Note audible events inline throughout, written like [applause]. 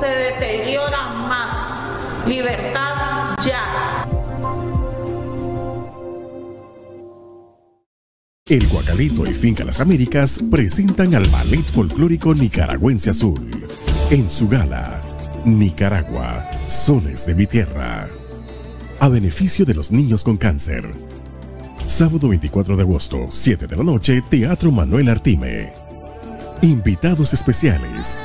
se deteriora más. Libertad ya. El Guacalito y Finca Las Américas presentan al Ballet Folclórico Nicaragüense Azul en su gala Nicaragua, Sones de mi Tierra, a beneficio de los niños con cáncer. Sábado 24 de agosto, 7 de la noche, Teatro Manuel Artime. Invitados especiales.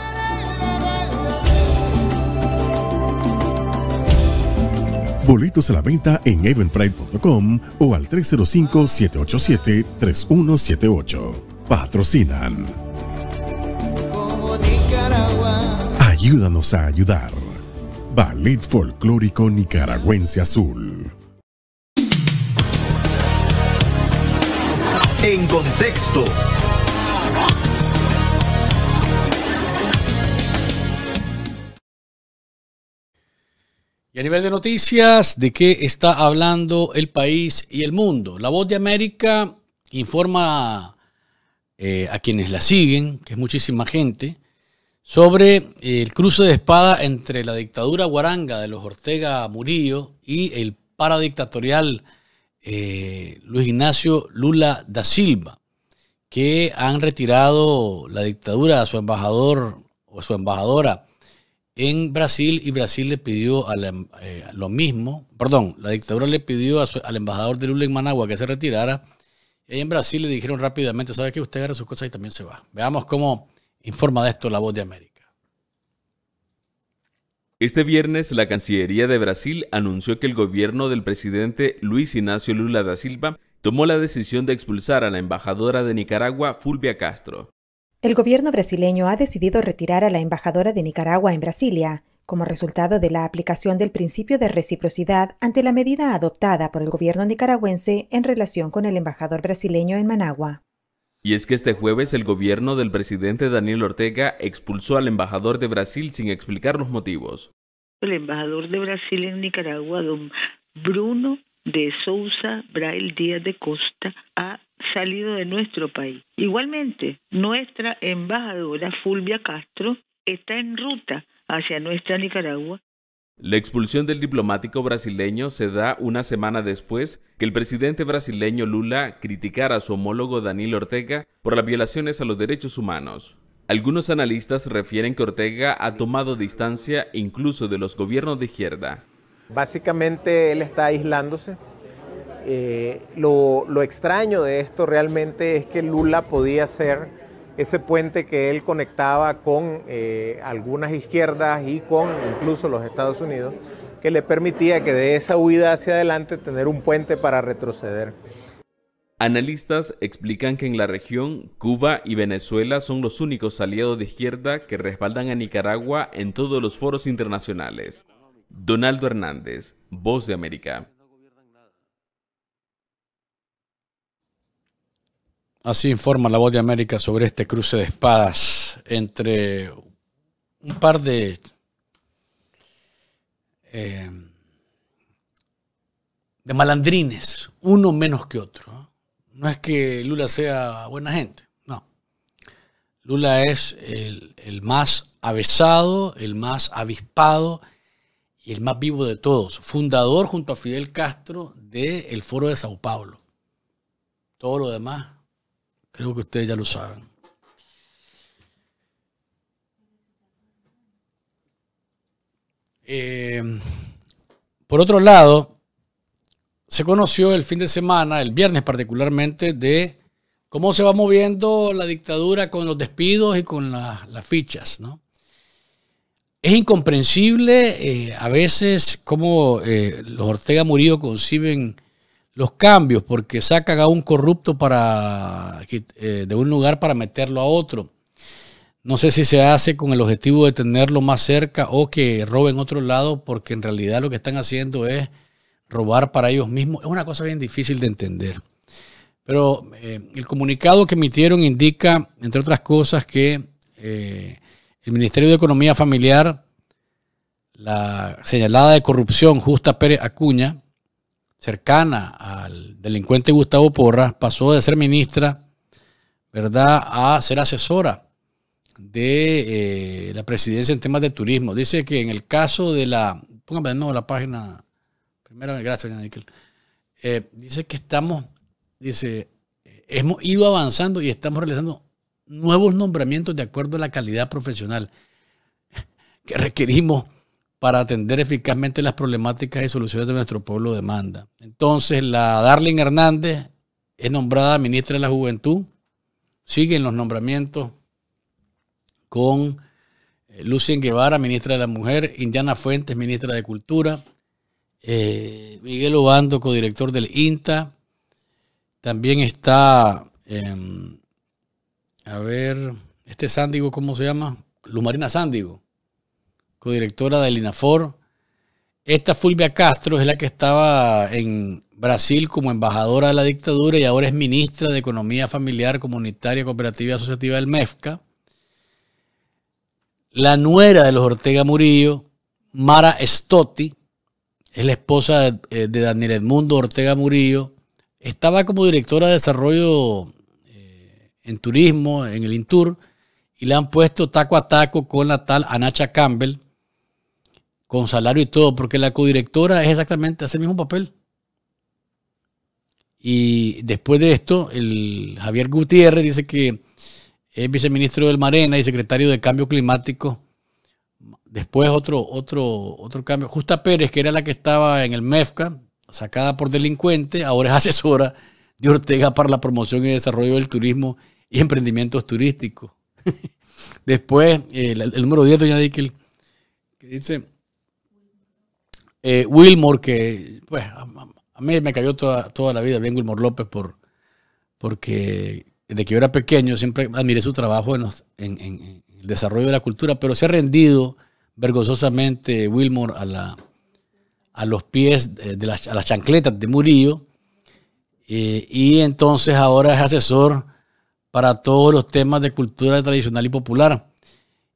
Boletos a la venta en evenpride.com o al 305-787-3178. Patrocinan. Ayúdanos a ayudar. Valid Folclórico Nicaragüense Azul. En contexto a nivel de noticias, ¿de qué está hablando el país y el mundo? La voz de América informa eh, a quienes la siguen, que es muchísima gente, sobre eh, el cruce de espada entre la dictadura guaranga de los Ortega Murillo y el paradictatorial eh, Luis Ignacio Lula da Silva, que han retirado la dictadura a su embajador o su embajadora en Brasil y Brasil le pidió em, eh, lo mismo, perdón, la dictadura le pidió al embajador de Lula en Managua que se retirara. Y en Brasil le dijeron rápidamente, ¿sabe qué? Usted agarra sus cosas y también se va. Veamos cómo informa de esto la voz de América. Este viernes, la Cancillería de Brasil anunció que el gobierno del presidente Luis Ignacio Lula da Silva tomó la decisión de expulsar a la embajadora de Nicaragua, Fulvia Castro. El gobierno brasileño ha decidido retirar a la embajadora de Nicaragua en Brasilia como resultado de la aplicación del principio de reciprocidad ante la medida adoptada por el gobierno nicaragüense en relación con el embajador brasileño en Managua. Y es que este jueves el gobierno del presidente Daniel Ortega expulsó al embajador de Brasil sin explicar los motivos. El embajador de Brasil en Nicaragua, don Bruno de Souza Braille Díaz de Costa, ha salido de nuestro país. Igualmente, nuestra embajadora Fulvia Castro está en ruta hacia nuestra Nicaragua. La expulsión del diplomático brasileño se da una semana después que el presidente brasileño Lula criticara a su homólogo Daniel Ortega por las violaciones a los derechos humanos. Algunos analistas refieren que Ortega ha tomado distancia incluso de los gobiernos de izquierda. Básicamente él está aislándose eh, lo, extraño de esto realmente es que Lula podía ser ese puente que él conectaba con eh, algunas izquierdas y con incluso los Estados Unidos, que le permitía que de esa huida hacia adelante tener un puente para retroceder. Analistas explican que en la región, Cuba y Venezuela son los únicos aliados de izquierda que respaldan a Nicaragua en todos los foros internacionales. Donaldo Hernández, Voz de América. Así informa la Voz de América sobre este cruce de espadas entre un par de eh, de malandrines, uno menos que otro. No es que Lula sea buena gente, no. Lula es el, más avesado, el más avispado y el más vivo de todos. Fundador junto a Fidel Castro del Foro de Sao Paulo. Todo lo demás Creo que ustedes ya lo saben. Eh, por otro lado, se conoció el fin de semana, el viernes particularmente, de cómo se va moviendo la dictadura con los despidos y con las fichas. ¿no? Es incomprensible eh, a veces cómo eh, los Ortega Murillo conciben los cambios, porque sacan a un corrupto para, eh, de un lugar para meterlo a otro. No sé si se hace con el objetivo de tenerlo más cerca o que roben otro lado, porque en realidad lo que están haciendo es robar para ellos mismos. Es una cosa bien difícil de entender. Pero eh, el comunicado que emitieron indica, entre otras cosas, que eh, el Ministerio de Economía Familiar, la señalada de corrupción Justa Pérez Acuña, cercana al delincuente Gustavo Porras, pasó de ser ministra, ¿verdad?, a ser asesora de eh, la presidencia en temas de turismo. Dice que en el caso de la, póngame de nuevo la página, primero, gracias, eh, dice que estamos, dice, eh, hemos ido avanzando y estamos realizando nuevos nombramientos de acuerdo a la calidad profesional que requerimos para atender eficazmente las problemáticas y soluciones de nuestro pueblo demanda. Entonces, la Darling Hernández es nombrada ministra de la Juventud. Siguen los nombramientos con eh, Lucien Guevara, ministra de la Mujer, Indiana Fuentes, ministra de Cultura, eh, Miguel Obando, codirector del INTA. También está, em, a ver, este Sándigo, ¿cómo se llama? Luz Marina Sándigo codirectora del INAFOR. Esta Fulvia Castro es la que estaba en Brasil como embajadora de la dictadura y ahora es ministra de Economía Familiar, Comunitaria, Cooperativa y Asociativa del MEFCA. La nuera de los Ortega Murillo, Mara Stotti, es la esposa eh, de, Daniel Edmundo Ortega Murillo, estaba como directora de desarrollo eh, en turismo en el Intur y la han puesto taco a taco con la tal Anacha Campbell con salario y todo, porque la codirectora es exactamente, hace el mismo papel. Y después de esto, el Javier Gutiérrez dice que es viceministro del Marena y secretario de Cambio Climático. Después otro, otro, otro cambio. Justa Pérez, que era la que estaba en el MEFCA, sacada por delincuente, ahora es asesora de Ortega para la promoción y desarrollo del turismo y emprendimientos turísticos. [laughs] Después, el, número 10, doña Dickel, que dice, eh, Wilmore, que pues, a, mí me cayó toda, la vida bien Wilmore López por, porque desde que yo era pequeño siempre admiré su trabajo en, el desarrollo de la cultura, pero se ha rendido vergonzosamente Wilmore a, los pies, de las, a las chancletas de Murillo, eh, y entonces ahora es asesor para todos los temas de cultura tradicional y popular.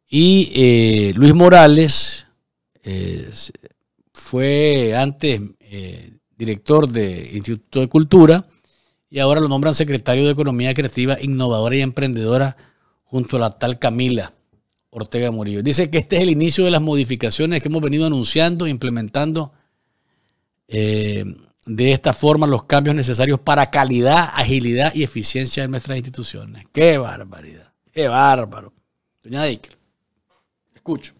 Y eh, Luis Morales, fue antes eh, director del Instituto de Cultura y ahora lo nombran secretario de Economía Creativa, Innovadora y Emprendedora junto a la tal Camila Ortega Murillo. Dice que este es el inicio de las modificaciones que hemos venido anunciando e implementando eh, de esta forma los cambios necesarios para calidad, agilidad y eficiencia de nuestras instituciones. ¡Qué barbaridad! ¡Qué bárbaro! Doña Dick, escucho.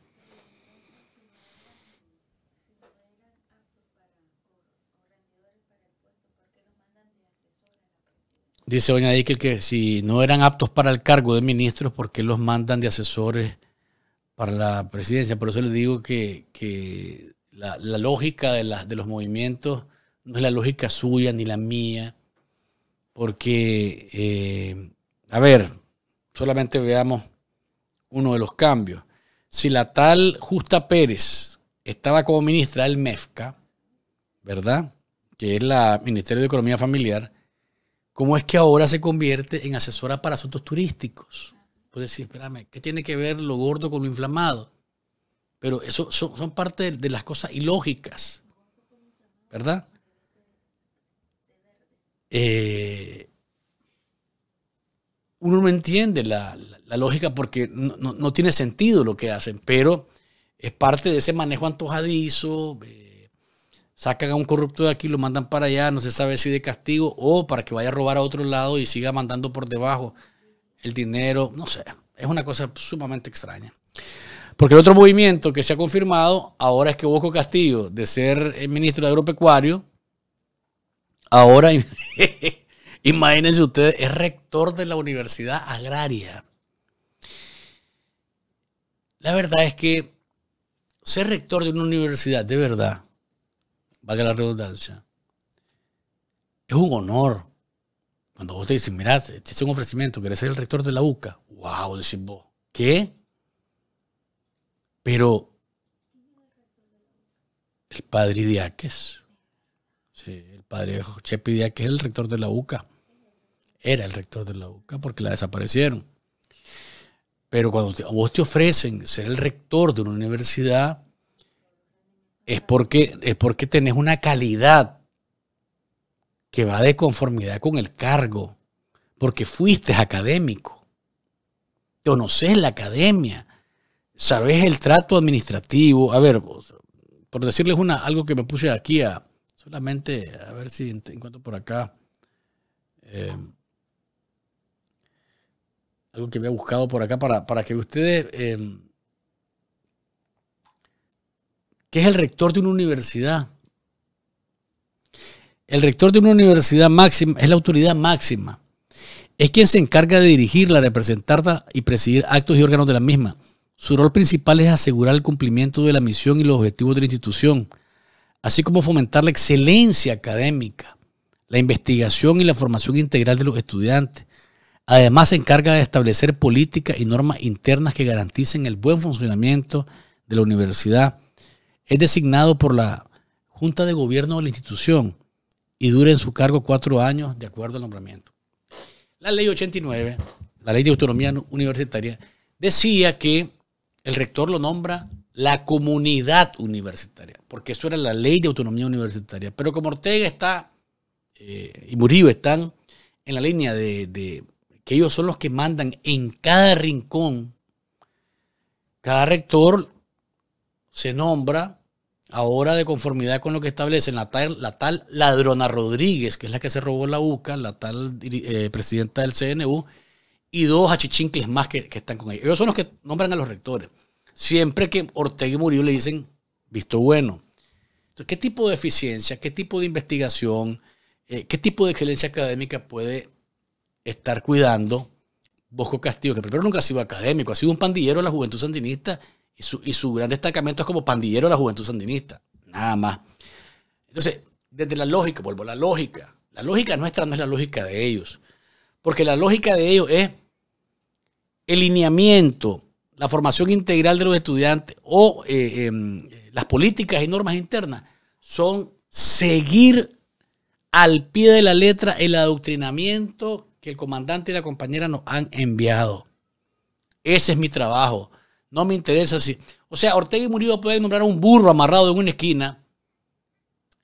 Dice doña Díquel que si no eran aptos para el cargo de ministros, ¿por qué los mandan de asesores para la presidencia? Por eso les digo que, la, lógica de, de los movimientos no es la lógica suya ni la mía, porque, eh, a ver, solamente veamos uno de los cambios. Si la tal Justa Pérez estaba como ministra del MEFCA, ¿verdad? Que es la Ministerio de Economía Familiar, ¿Cómo es que ahora se convierte en asesora para asuntos turísticos? Pues decir, espérame, ¿qué tiene que ver lo gordo con lo inflamado? Pero eso son, parte de las cosas ilógicas, ¿verdad? Eh, uno no entiende la, lógica porque no, tiene sentido lo que hacen, pero es parte de ese manejo antojadizo. Eh, sacan a un corrupto de aquí, lo mandan para allá, no se sabe si de castigo o para que vaya a robar a otro lado y siga mandando por debajo el dinero, no sé, es una cosa sumamente extraña. Porque el otro movimiento que se ha confirmado ahora es que Bosco Castillo, de ser el ministro de Agropecuario, ahora, [laughs] imagínense ustedes, es rector de la Universidad Agraria. La verdad es que ser rector de una universidad, de verdad, valga la redundancia, es un honor. Cuando vos te dicen, mirá, este es un ofrecimiento, querés ser el rector de la UCA. ¡Wow! Decís vos, ¿qué? Pero el padre Idiáquez, sí, el padre José es el rector de la UCA, era el rector de la UCA porque la desaparecieron. Pero cuando vos te ofrecen ser el rector de una universidad, es porque, es porque tenés una calidad que va de conformidad con el cargo, porque fuiste académico, conoces la academia, sabes el trato administrativo. A ver, por decirles una, algo que me puse aquí a solamente, a ver si encuentro por acá. Eh, algo que había buscado por acá para, que ustedes eh, que es el rector de una universidad. El rector de una universidad máxima es la autoridad máxima. Es quien se encarga de dirigirla, representarla y presidir actos y órganos de la misma. Su rol principal es asegurar el cumplimiento de la misión y los objetivos de la institución, así como fomentar la excelencia académica, la investigación y la formación integral de los estudiantes. Además, se encarga de establecer políticas y normas internas que garanticen el buen funcionamiento de la universidad es designado por la Junta de Gobierno de la institución y dura en su cargo cuatro años de acuerdo al nombramiento. La ley 89, la ley de autonomía universitaria, decía que el rector lo nombra la comunidad universitaria, porque eso era la ley de autonomía universitaria. Pero como Ortega está eh, y Murillo están en la línea de que ellos son los que mandan en cada rincón, cada rector se nombra ahora de conformidad con lo que establece la tal, ladrona Rodríguez, que es la que se robó la UCA, la tal eh, presidenta del CNU, y dos achichincles más que, están con ellos. Ellos son los que nombran a los rectores. Siempre que Ortega y Murillo le dicen visto bueno. Entonces, ¿qué tipo de eficiencia, qué tipo de investigación, eh, qué tipo de excelencia académica puede estar cuidando Bosco Castillo, que primero nunca ha sido académico, ha sido un pandillero de la juventud sandinista y su, gran destacamento es como pandillero de la juventud sandinista. Nada más. Entonces, desde la lógica, vuelvo a la lógica. La lógica nuestra no es la lógica de ellos. Porque la lógica de ellos es el lineamiento, la formación integral de los estudiantes o eh, em, las políticas y normas internas son seguir al pie de la letra el adoctrinamiento que el comandante y la compañera nos han enviado. Ese es mi trabajo. No me interesa si. O sea, Ortega y Murillo pueden nombrar a un burro amarrado en una esquina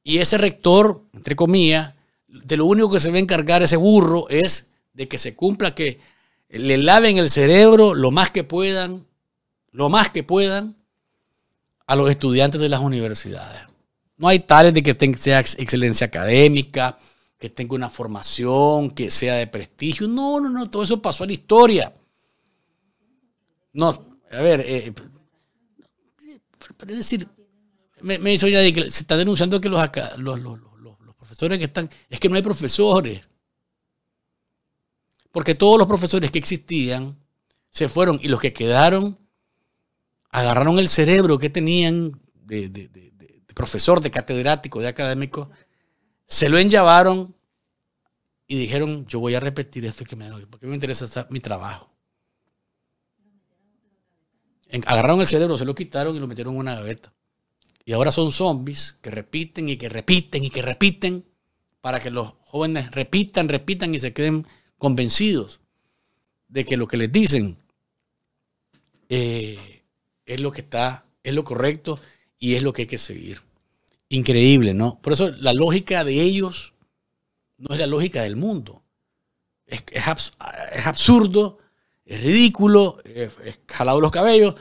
y ese rector, entre comillas, de lo único que se va a encargar ese burro es de que se cumpla, que le laven el cerebro lo más que puedan, lo más que puedan a los estudiantes de las universidades. No hay tales de que sea excelencia académica, que tenga una formación, que sea de prestigio. No, no, no, todo eso pasó a la historia. No, a ver, eh, eh decir, me, dice oye, que se está denunciando que los, los, profesores que están, es que no hay profesores. Porque todos los profesores que existían se fueron y los que quedaron agarraron el cerebro que tenían de, profesor, de catedrático, de académico, se lo enllavaron y dijeron, yo voy a repetir esto que me porque me interesa mi trabajo agarraron el cerebro, se lo quitaron y lo metieron en una gaveta. Y ahora son zombies que repiten y que repiten y que repiten para que los jóvenes repitan, repitan y se queden convencidos de que lo que les dicen eh, es lo que está, es lo correcto y es lo que hay que seguir. Increíble, ¿no? Por eso la lógica de ellos no es la lógica del mundo. Es, es absurdo es ridículo, es, jalado los cabellos,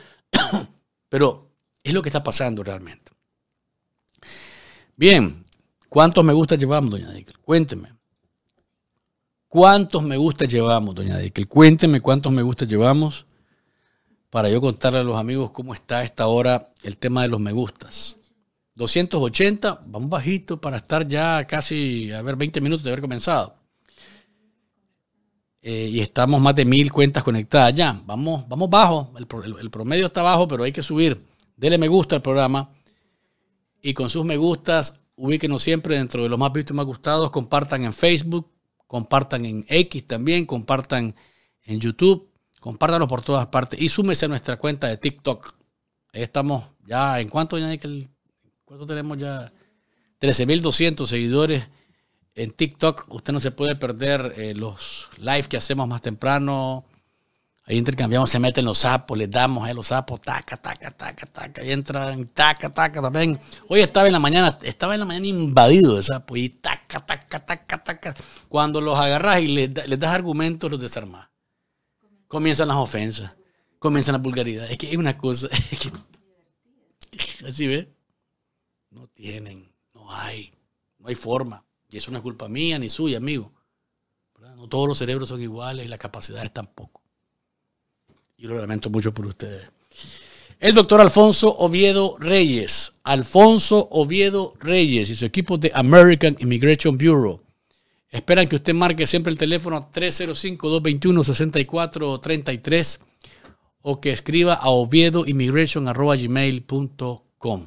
[coughs] pero es lo que está pasando realmente. Bien, ¿cuántos me gusta llevamos, doña Dickel? Cuénteme. ¿Cuántos me gusta llevamos, doña Dickel? Cuénteme cuántos me gusta llevamos para yo contarle a los amigos cómo está esta hora el tema de los me gustas. 280, vamos bajito para estar ya casi, a ver, 20 minutos de haber comenzado. Eh, y estamos más de mil cuentas conectadas ya. Vamos, vamos bajo, el, promedio está bajo, pero hay que subir. Dele me gusta al programa y con sus me gustas ubíquenos siempre dentro de los más vistos y más gustados. Compartan en Facebook, compartan en X también, compartan en YouTube, compártanos por todas partes y súmese a nuestra cuenta de TikTok. Ahí estamos ya, ¿en cuánto, ya, ¿Cuánto tenemos ya? 13.200 seguidores en TikTok usted no se puede perder eh, los live que hacemos más temprano. Ahí intercambiamos, se meten los sapos, les damos a los sapos, taca, taca, taca, taca, y entran, taca, taca también. Hoy estaba en la mañana, estaba en la mañana invadido de sapos, y taca, taca, taca, taca. Cuando los agarras y les, les das argumentos, los desarmás. Comienzan las ofensas, comienzan las vulgaridades. Es que es una cosa, [laughs] así ve, no tienen, no hay, no hay forma. Y eso no es culpa mía ni suya, amigo. No todos los cerebros son iguales y las capacidades tampoco. Yo lo lamento mucho por ustedes. El doctor Alfonso Oviedo Reyes, Alfonso Oviedo Reyes y su equipo de American Immigration Bureau esperan que usted marque siempre el teléfono 305-221-6433 o que escriba a oviedoimmigration.com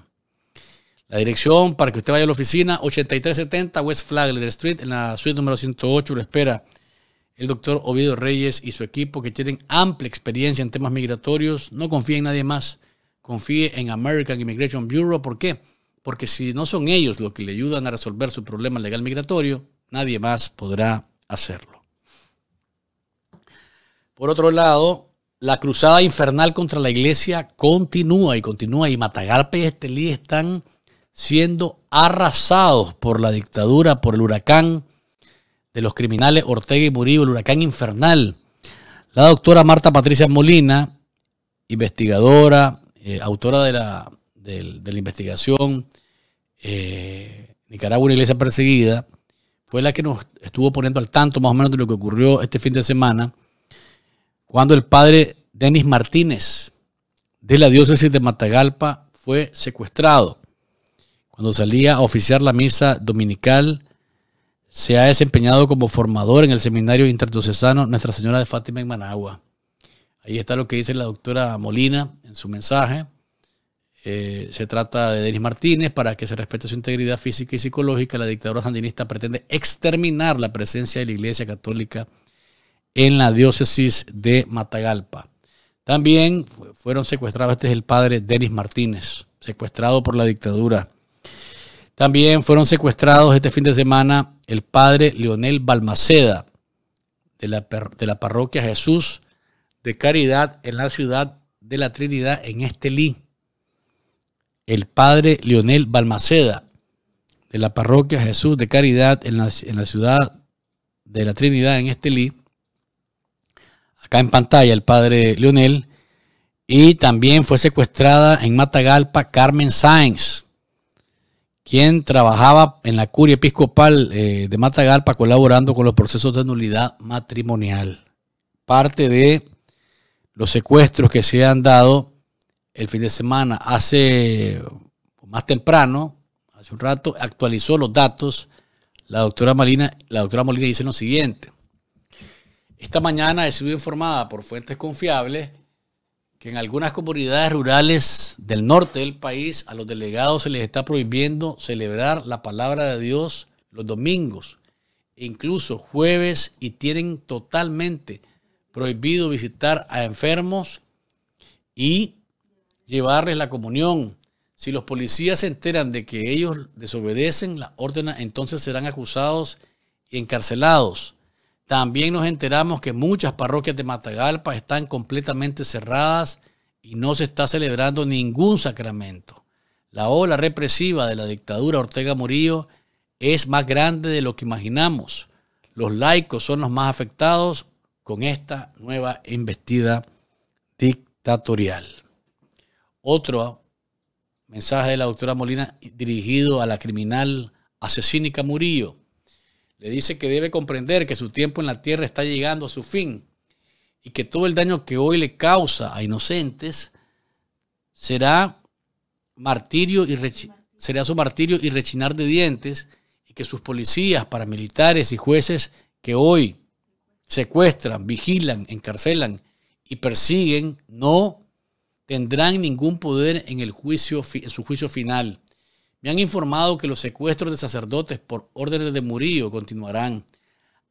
la dirección para que usted vaya a la oficina, 8370 West Flagler Street, en la suite número 108, lo espera el doctor Oviedo Reyes y su equipo que tienen amplia experiencia en temas migratorios. No confíe en nadie más, confíe en American Immigration Bureau. ¿Por qué? Porque si no son ellos los que le ayudan a resolver su problema legal migratorio, nadie más podrá hacerlo. Por otro lado, la cruzada infernal contra la iglesia continúa y continúa y Matagarpe y Estelí están siendo arrasados por la dictadura, por el huracán de los criminales Ortega y Murillo, el huracán infernal. La doctora Marta Patricia Molina, investigadora, eh, autora de la, investigación eh, Nicaragua, una iglesia perseguida, fue la que nos estuvo poniendo al tanto más o menos de lo que ocurrió este fin de semana, cuando el padre Denis Martínez de la diócesis de Matagalpa fue secuestrado cuando salía a oficiar la misa dominical, se ha desempeñado como formador en el seminario interdiocesano Nuestra Señora de Fátima en Managua. Ahí está lo que dice la doctora Molina en su mensaje. Eh, se trata de Denis Martínez para que se respete su integridad física y psicológica. La dictadura sandinista pretende exterminar la presencia de la Iglesia Católica en la diócesis de Matagalpa. También fueron secuestrados, este es el padre Denis Martínez, secuestrado por la dictadura también fueron secuestrados este fin de semana el padre Leonel Balmaceda de la, parroquia Jesús de Caridad en la ciudad de la Trinidad en Estelí. El padre Leonel Balmaceda de la parroquia Jesús de Caridad en la, en la ciudad de la Trinidad en Estelí. Acá en pantalla el padre Leonel. Y también fue secuestrada en Matagalpa Carmen Sáenz quien trabajaba en la curia episcopal eh, de Matagalpa colaborando con los procesos de nulidad matrimonial. Parte de los secuestros que se han dado el fin de semana, hace más temprano, hace un rato, actualizó los datos la doctora Molina, la doctora Molina dice lo siguiente. Esta mañana he sido informada por fuentes confiables que en algunas comunidades rurales del norte del país a los delegados se les está prohibiendo celebrar la palabra de Dios los domingos, e incluso jueves, y tienen totalmente prohibido visitar a enfermos y llevarles la comunión. Si los policías se enteran de que ellos desobedecen la orden, entonces serán acusados y encarcelados. También nos enteramos que muchas parroquias de Matagalpa están completamente cerradas y no se está celebrando ningún sacramento. La ola represiva de la dictadura Ortega Murillo es más grande de lo que imaginamos. Los laicos son los más afectados con esta nueva investida dictatorial. Otro mensaje de la doctora Molina dirigido a la criminal asesínica Murillo. Le dice que debe comprender que su tiempo en la tierra está llegando a su fin y que todo el daño que hoy le causa a inocentes será martirio y será su martirio y rechinar de dientes y que sus policías, paramilitares y jueces que hoy secuestran, vigilan, encarcelan y persiguen no tendrán ningún poder en el juicio en su juicio final. Me han informado que los secuestros de sacerdotes por órdenes de Murillo continuarán.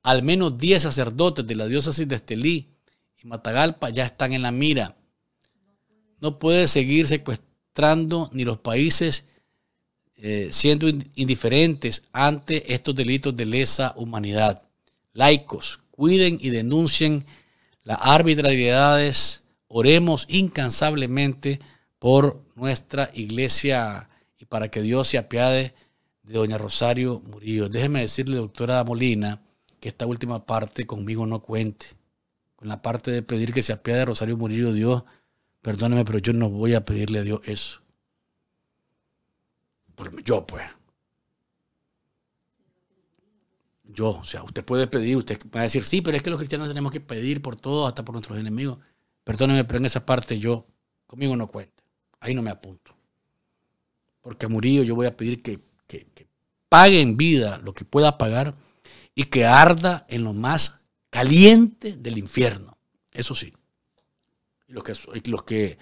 Al menos 10 sacerdotes de la diócesis de Estelí y Matagalpa ya están en la mira. No puede seguir secuestrando ni los países eh, siendo indiferentes ante estos delitos de lesa humanidad. Laicos, cuiden y denuncien las arbitrariedades. Oremos incansablemente por nuestra iglesia y para que Dios se apiade de doña Rosario Murillo. Déjeme decirle, doctora Molina, que esta última parte conmigo no cuente. Con la parte de pedir que se apiade Rosario Murillo, Dios, perdóneme, pero yo no voy a pedirle a Dios eso. Yo, pues. Yo, o sea, usted puede pedir, usted va a decir, sí, pero es que los cristianos tenemos que pedir por todos, hasta por nuestros enemigos. Perdóneme, pero en esa parte yo, conmigo no cuenta. Ahí no me apunto porque Murillo yo voy a pedir que, pague en vida lo que pueda pagar y que arda en lo más caliente del infierno. Eso sí. Los que, los que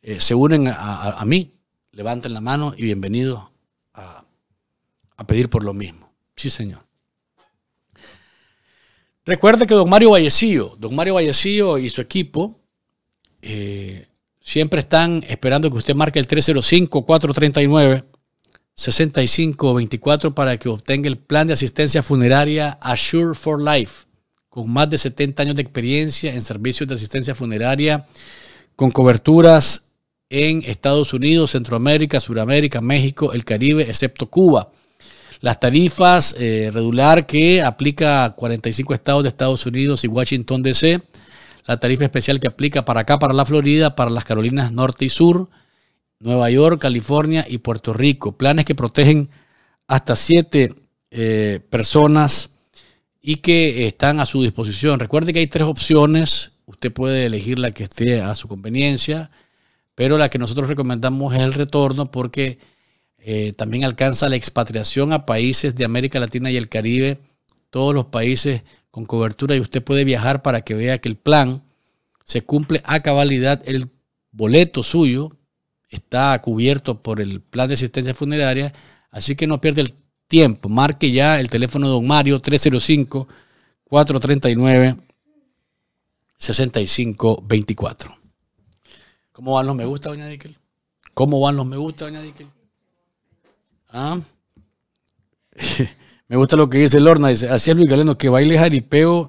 eh, se unen a, mí, levanten la mano y bienvenidos a, pedir por lo mismo. Sí, señor. Recuerde que don Mario Vallecillo, don Mario Vallecillo y su equipo eh, siempre están esperando que usted marque el 305-439-6524 para que obtenga el plan de asistencia funeraria Assure for Life, con más de 70 años de experiencia en servicios de asistencia funeraria, con coberturas en Estados Unidos, Centroamérica, Suramérica, México, el Caribe, excepto Cuba. Las tarifas eh, regular que aplica a 45 estados de Estados Unidos y Washington, D.C la tarifa especial que aplica para acá, para la Florida, para las Carolinas Norte y Sur, Nueva York, California y Puerto Rico. Planes que protegen hasta siete eh, personas y que están a su disposición. Recuerde que hay tres opciones. Usted puede elegir la que esté a su conveniencia, pero la que nosotros recomendamos es el retorno porque eh, también alcanza la expatriación a países de América Latina y el Caribe, todos los países con cobertura y usted puede viajar para que vea que el plan se cumple a cabalidad. El boleto suyo está cubierto por el plan de asistencia funeraria, así que no pierde el tiempo. Marque ya el teléfono de don Mario 305-439-6524. ¿Cómo van los me gusta, doña Dickel? ¿Cómo van los me gusta, doña Dickel? ¿Ah? [laughs] Me gusta lo que dice Lorna, dice, así es Luis Galeno, que baile jaripeo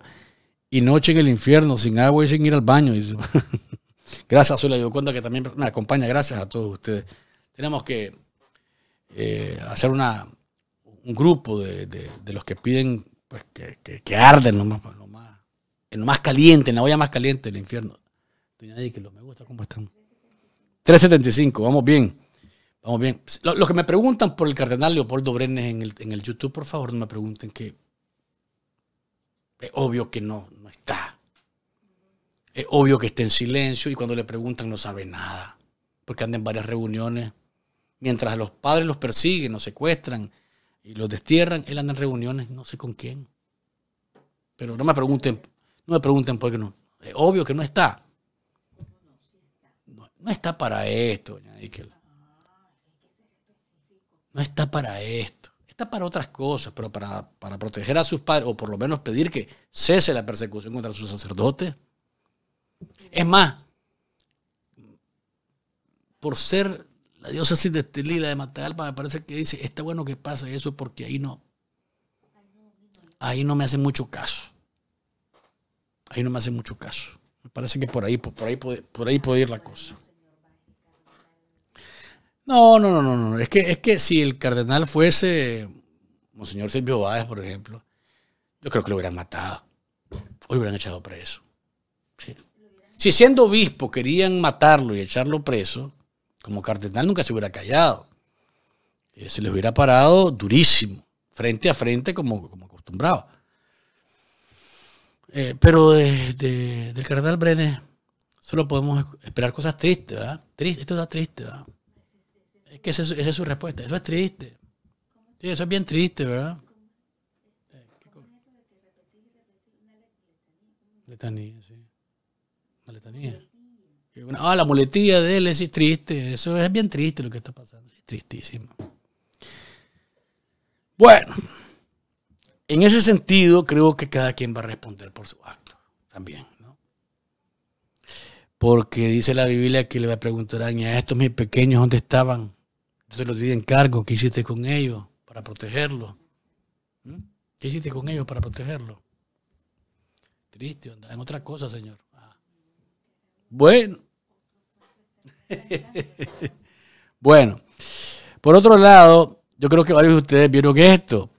y noche en el infierno, sin agua y sin ir al baño. Dice. [laughs] gracias, yo Yoconda, que también me acompaña. Gracias a todos ustedes. Tenemos que eh, hacer un grupo de, los que piden pues, que, que, arden pues, más, en lo más caliente, en la olla más caliente del infierno. Doña que me gusta, ¿cómo están? 375, vamos bien. Vamos bien. Pues, los lo que me preguntan por el cardenal Leopoldo Brenes en el, YouTube, por favor, no me pregunten que. Es obvio que no, no está. Es obvio que está en silencio y cuando le preguntan no sabe nada. Porque anda en varias reuniones. Mientras los padres los persiguen, los secuestran y los destierran, él anda en reuniones, no sé con quién. Pero no me pregunten, no me pregunten por qué no. Es obvio que no está. No, está para esto, no está para esto. Está para otras cosas, pero para, proteger a sus padres, o por lo menos pedir que cese la persecución contra sus sacerdotes. Es más, por ser la diócesis de Estelí, de Matagalpa, me parece que dice, está bueno que pase eso porque ahí no, ahí no me hace mucho caso. Ahí no me hace mucho caso. Me parece que por ahí, por ahí, por ahí puede ir la cosa. No, no, no, no, no. Es que, es que si el cardenal fuese Monseñor Silvio Báez, por ejemplo, yo creo que lo hubieran matado. O lo hubieran echado preso. Si siendo obispo querían matarlo y echarlo preso, como cardenal nunca se hubiera callado. Eh, se les hubiera parado durísimo, frente a frente, como, como acostumbraba. Eh, pero desde del cardenal Brenes solo podemos esperar cosas tristes, ¿verdad? esto está triste, ¿verdad? Es que esa es, su respuesta. Eso es triste. Sí, eso es bien triste, ¿verdad? Letanía, sí. letanía. ah, la muletilla de él es triste. Eso es bien triste lo que está pasando. Es tristísimo. Bueno, en ese sentido creo que cada quien va a responder por su acto también. ¿no? Porque dice la Biblia que le preguntarán, a estos mis pequeños dónde estaban? Yo te lo di en cargo. ¿Qué hiciste con ellos para protegerlos? ¿Mm? ¿Qué hiciste con ellos para protegerlo Triste, onda. En otra cosa, Señor. Ah. Bueno. [laughs] bueno. Por otro lado, yo creo que varios de ustedes vieron esto.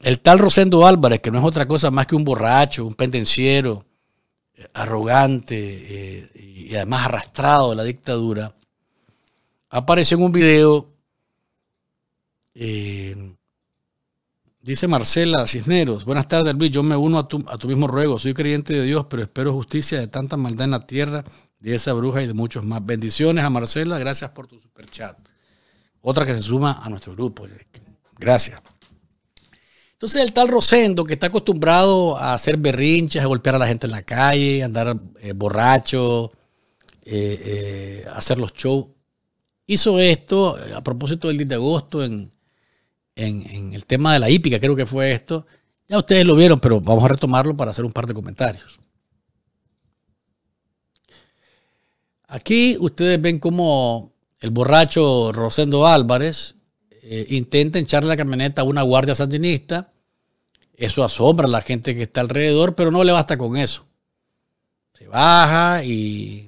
El tal Rosendo Álvarez, que no es otra cosa más que un borracho, un pendenciero, eh, arrogante eh, y además arrastrado de la dictadura, apareció en un video, eh, dice Marcela Cisneros, buenas tardes Luis, yo me uno a tu, mismo ruego, soy creyente de Dios, pero espero justicia de tanta maldad en la tierra, de esa bruja y de muchos más. Bendiciones a Marcela, gracias por tu superchat. Otra que se suma a nuestro grupo, eh, gracias. Entonces el tal Rosendo, que está acostumbrado a hacer berrinches, a golpear a la gente en la calle, a andar eh, borracho, hacer los shows hizo esto eh, a propósito del 10 de agosto en, el tema de la hípica, creo que fue esto. Ya ustedes lo vieron, pero vamos a retomarlo para hacer un par de comentarios. Aquí ustedes ven cómo el borracho Rosendo Álvarez eh, intenta echarle la camioneta a una guardia sandinista. Eso asombra a la gente que está alrededor, pero no le basta con eso. Se baja y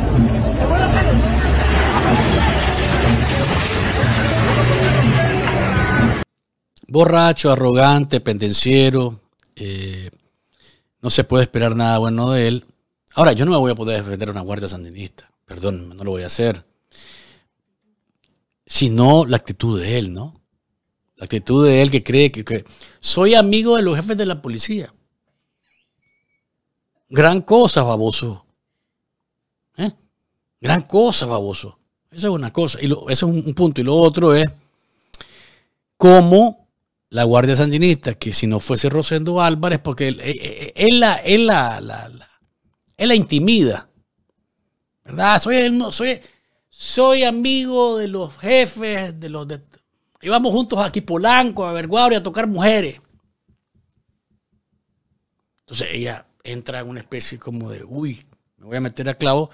borracho, arrogante, pendenciero. Eh, no se puede esperar nada bueno de él. Ahora, yo no me voy a poder defender a una guardia sandinista. Perdón, no lo voy a hacer. Sino la actitud de él, ¿no? La actitud de él que cree que, soy amigo de los jefes de la policía. Gran cosa, baboso. ¿Eh? Gran cosa, baboso. Esa es una cosa. Y es un punto. Y lo otro es cómo la Guardia Sandinista, que si no fuese Rosendo Álvarez, porque él, eh, eh, la, intimida, ¿verdad? Soy, soy, soy amigo de los jefes, de los... íbamos juntos aquí Polanco, a y a tocar mujeres. Entonces ella entra en una especie como de, uy, me voy a meter a clavo,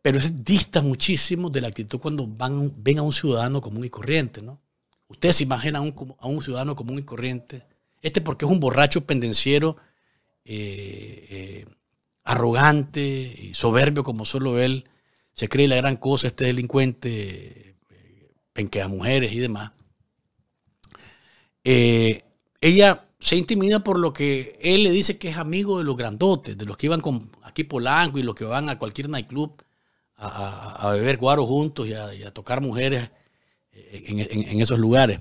pero es dista muchísimo de la actitud cuando van, ven a un ciudadano común y corriente, ¿no? Ustedes se imagina a un, a un ciudadano común y corriente. Este porque es un borracho pendenciero, eh, eh, arrogante y soberbio como solo él. Se cree la gran cosa, este delincuente, eh, que a mujeres y demás. ella se intimida por lo que él le dice que es amigo de los grandotes, de los que iban con, aquí Polanco y los que van a cualquier nightclub a, beber guaro juntos y a tocar mujeres en, esos lugares.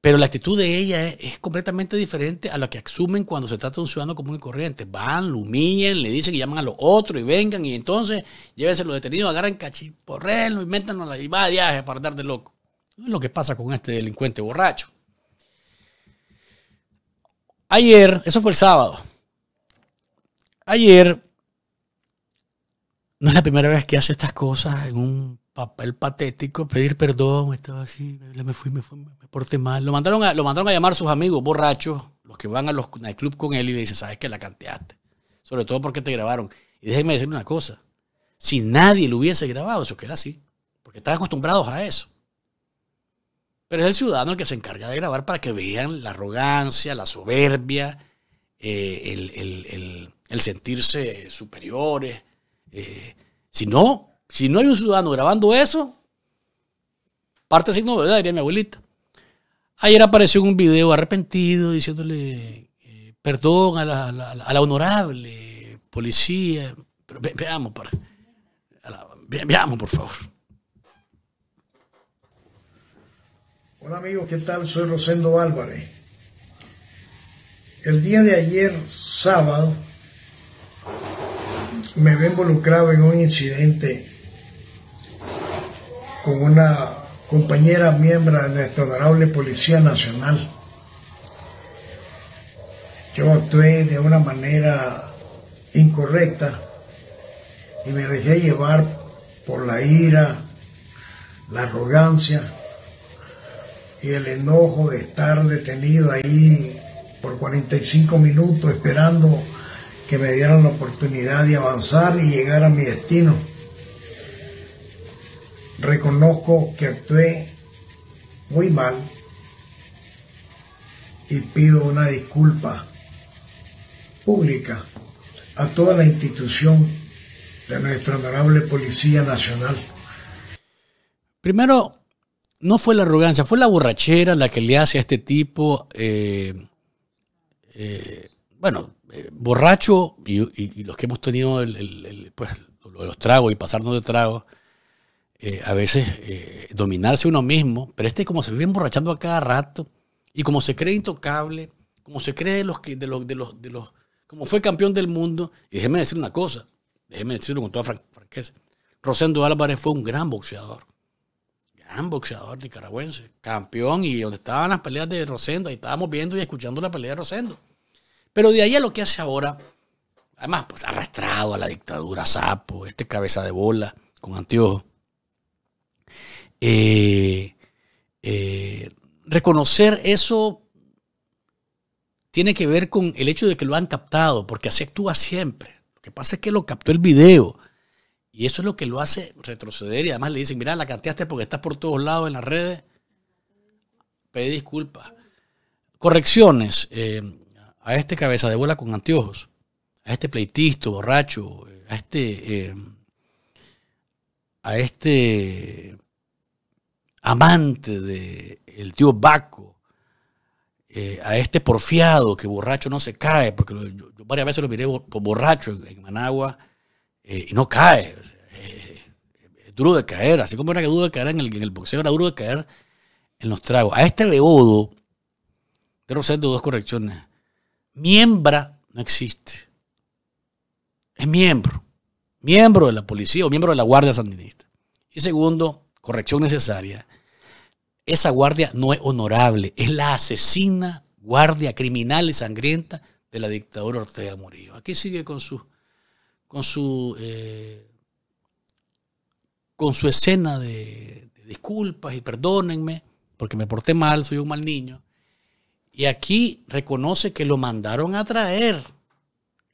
Pero la actitud de ella es, completamente diferente a la que asumen cuando se trata de un ciudadano común y corriente. Van, lo humillan, le dicen que llaman a los otros y vengan y entonces llévense los detenidos, agarran cachiporrelo, inventan la y va de viaje para andar de loco. Es lo que pasa con este delincuente borracho. Ayer, eso fue el sábado. Ayer no es la primera vez que hace estas cosas en un papel patético, pedir perdón, estaba así, me fui, me, fui, me porté mal. Lo mandaron, a, lo mandaron a llamar a sus amigos borrachos, los que van a los club con él y le dicen, sabes que la canteaste, sobre todo porque te grabaron. Y déjenme decirle una cosa, si nadie lo hubiese grabado, eso queda así, porque están acostumbrados a eso. Pero es el ciudadano el que se encarga de grabar para que vean la arrogancia, la soberbia, eh, el, el sentirse superiores. Eh, si no, si no hay un ciudadano grabando eso, parte signo de diría mi abuelita. Ayer apareció un video arrepentido diciéndole eh, perdón a la, honorable policía. Pero veamos, veamos, por favor. Hola amigo, ¿qué tal? Soy Rosendo Álvarez. El día de ayer, sábado, me ve involucrado en un incidente con una compañera miembro de nuestra honorable Policía Nacional. Yo actué de una manera incorrecta y me dejé llevar por la ira, la arrogancia y el enojo de estar detenido ahí por 45 minutos esperando que me dieron la oportunidad de avanzar y llegar a mi destino. Reconozco que actué muy mal y pido una disculpa pública a toda la institución de nuestra honorable Policía Nacional. Primero, no fue la arrogancia, fue la borrachera la que le hace a este tipo, eh, eh, bueno, eh, borracho y, los que hemos tenido pues, los tragos y pasarnos de tragos, eh, a veces eh, dominarse uno mismo, pero este como se vive emborrachando a cada rato y como se cree intocable, como se cree de los que, de los, de los, de los, como fue campeón del mundo, y déjeme decir una cosa, déjeme decirlo con toda franqueza, Rosendo Álvarez fue un gran boxeador, gran boxeador nicaragüense, campeón, y donde estaban las peleas de Rosendo, ahí estábamos viendo y escuchando la pelea de Rosendo. Pero de ahí a lo que hace ahora, además, pues arrastrado a la dictadura, sapo, este cabeza de bola con anteojo. Eh, eh, reconocer eso tiene que ver con el hecho de que lo han captado, porque así actúa siempre. Lo que pasa es que lo captó el video. Y eso es lo que lo hace retroceder. Y además le dicen, mira, la canteaste porque estás por todos lados en las redes. Pedí disculpas. Correcciones. Eh, a este cabeza de bola con anteojos, a este pleitisto, borracho, a este, eh, a este amante del el tío Baco, eh, a este porfiado que borracho no se cae, porque yo, varias veces lo miré borracho en, Managua eh, y no cae. es duro de caer, así como era que duro de caer en el, boxeo, era duro de caer en los tragos. A este beodo, quiero hacer dos correcciones miembra no existe. Es miembro. Miembro de la policía o miembro de la Guardia Sandinista. Y segundo, corrección necesaria, esa guardia no es honorable, es la asesina guardia criminal y sangrienta de la dictadura Ortega Murillo. Aquí sigue con su, con su, eh, con su escena de, de disculpas y perdónenme porque me porté mal, soy un mal niño. Y aquí reconoce que lo mandaron a traer.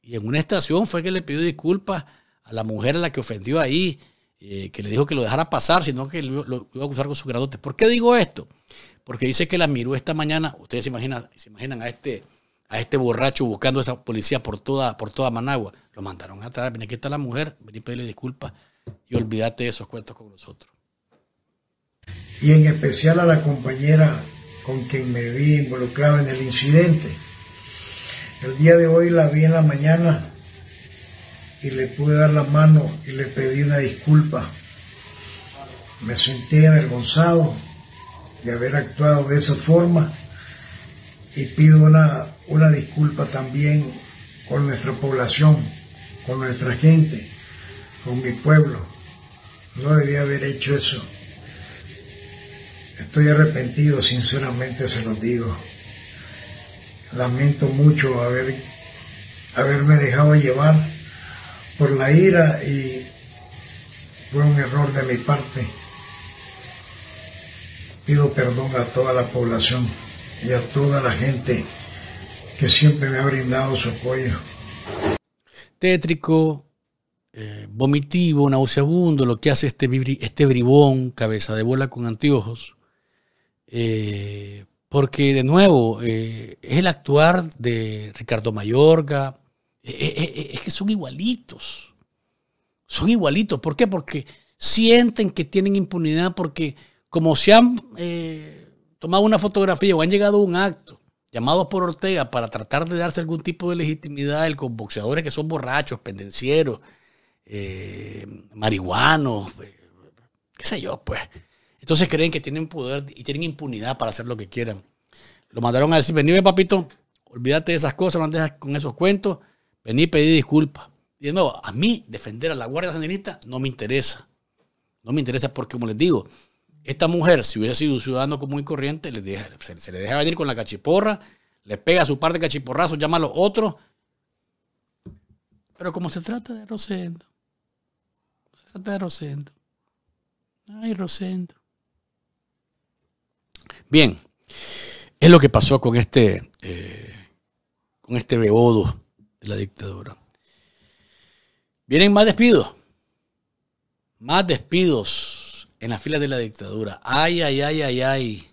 Y en una estación fue que le pidió disculpas a la mujer a la que ofendió ahí, eh, que le dijo que lo dejara pasar, sino que lo, iba a acusar con sus gradotes. ¿Por qué digo esto? Porque dice que la miró esta mañana. Ustedes se imaginan, imaginan a este a este borracho buscando a esa policía por toda, por toda Managua. Lo mandaron a traer. Aquí está la mujer, vení a pedirle disculpas y olvídate de esos cuentos con nosotros. Y en especial a la compañera con quien me vi involucrado en el incidente. El día de hoy la vi en la mañana y le pude dar la mano y le pedí una disculpa. Me sentí avergonzado de haber actuado de esa forma y pido una, una disculpa también con nuestra población, con nuestra gente, con mi pueblo. No debía haber hecho eso. Estoy arrepentido, sinceramente se los digo. Lamento mucho haber, haberme dejado llevar por la ira y fue un error de mi parte. Pido perdón a toda la población y a toda la gente que siempre me ha brindado su apoyo. Tétrico, eh, vomitivo, nauseabundo, lo que hace este, este bribón, cabeza de bola con anteojos, eh, porque de nuevo, eh, es el actuar de Ricardo Mayorga, eh, eh, es que son igualitos. Son igualitos. ¿Por qué? Porque sienten que tienen impunidad porque como se han tomado una fotografía o han llegado a un acto llamados por Ortega para tratar de darse algún tipo de legitimidad el con boxeadores que son borrachos, pendencieros, eh, marihuanos, qué sé yo, pues. Entonces creen que tienen poder y tienen impunidad para hacer lo que quieran. Lo mandaron a decir, vení, papito, olvídate de esas cosas, no andes con esos cuentos, vení, pedí disculpas. Y no, a mí defender a la Guardia Sandinista no me interesa. No me interesa porque, como les digo, esta mujer, si hubiera sido un ciudadano común y corriente, se, le deja venir con la cachiporra, le pega su par de cachiporrazos, llama a los otros. Pero como se trata de Rosendo, se trata de Rosendo. Ay, Rosendo. Bien, es lo que pasó con este, eh, con este beodo de la dictadura. Vienen más despidos, más despidos en las filas de la dictadura. Ay, ay, ay, ay, ay.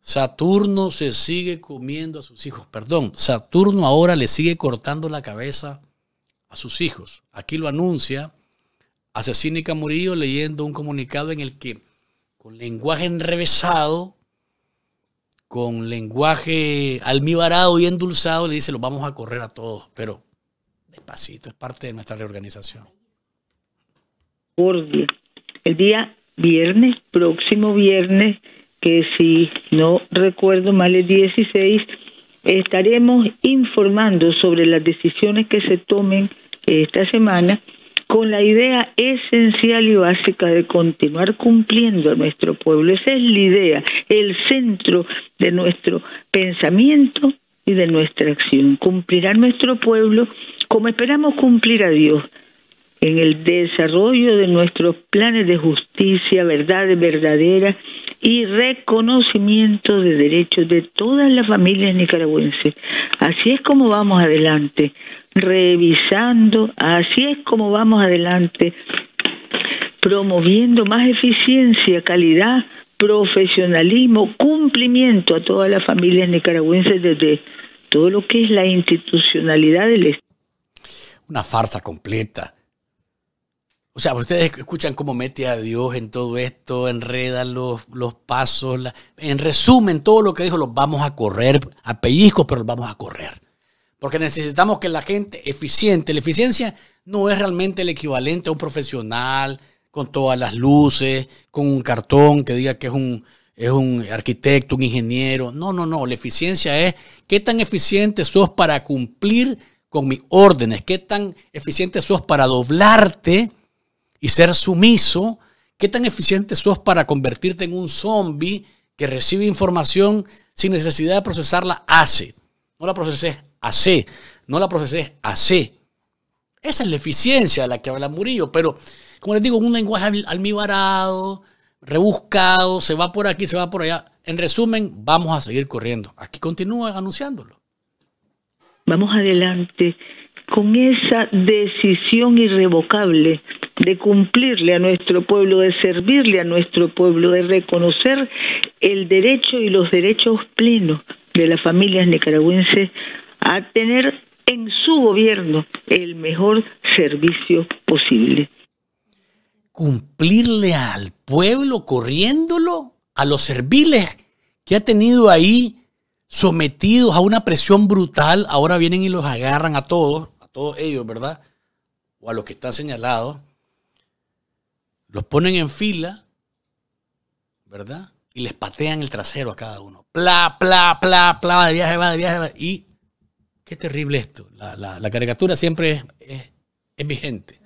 Saturno se sigue comiendo a sus hijos. Perdón, Saturno ahora le sigue cortando la cabeza a sus hijos. Aquí lo anuncia Asesínica Murillo leyendo un comunicado en el que, con lenguaje enrevesado, con lenguaje almibarado y endulzado, le dice, "Lo vamos a correr a todos, pero despacito, es parte de nuestra reorganización. Por El día viernes, próximo viernes, que si no recuerdo mal el 16, estaremos informando sobre las decisiones que se tomen esta semana con la idea esencial y básica de continuar cumpliendo a nuestro pueblo. Esa es la idea, el centro de nuestro pensamiento y de nuestra acción. Cumplirá nuestro pueblo como esperamos cumplir a Dios, en el desarrollo de nuestros planes de justicia, verdades verdadera y reconocimiento de derechos de todas las familias nicaragüenses. Así es como vamos adelante, revisando, así es como vamos adelante, promoviendo más eficiencia, calidad, profesionalismo, cumplimiento a todas las familias nicaragüenses desde todo lo que es la institucionalidad del Estado. Una farsa completa o sea, ustedes escuchan cómo mete a Dios en todo esto, enreda los, pasos. en resumen, todo lo que dijo, los vamos a correr a pellizcos, pero los vamos a correr. Porque necesitamos que la gente eficiente, la eficiencia no es realmente el equivalente a un profesional con todas las luces, con un cartón que diga que es un, es un arquitecto, un ingeniero. No, no, no. La eficiencia es qué tan eficiente sos para cumplir con mis órdenes, qué tan eficiente sos para doblarte y ser sumiso, ¿qué tan eficiente sos para convertirte en un zombie que recibe información sin necesidad de procesarla? Hace. No la proceses, hace. No la proceses, hace. Esa es la eficiencia de la que habla Murillo, pero como les digo, un lenguaje almibarado, rebuscado, se va por aquí, se va por allá. En resumen, vamos a seguir corriendo. Aquí continúa anunciándolo. Vamos adelante con esa decisión irrevocable de cumplirle a nuestro pueblo, de servirle a nuestro pueblo, de reconocer el derecho y los derechos plenos de las familias nicaragüenses a tener en su gobierno el mejor servicio posible. Cumplirle al pueblo corriéndolo, a los serviles que ha tenido ahí sometidos a una presión brutal, ahora vienen y los agarran a todos, todos ellos, ¿verdad? O a los que están señalados, los ponen en fila, ¿verdad? Y les patean el trasero a cada uno. Pla, pla, pla, pla, de viaje va, de viaje Y qué terrible esto. La, la, caricatura siempre es, vigente.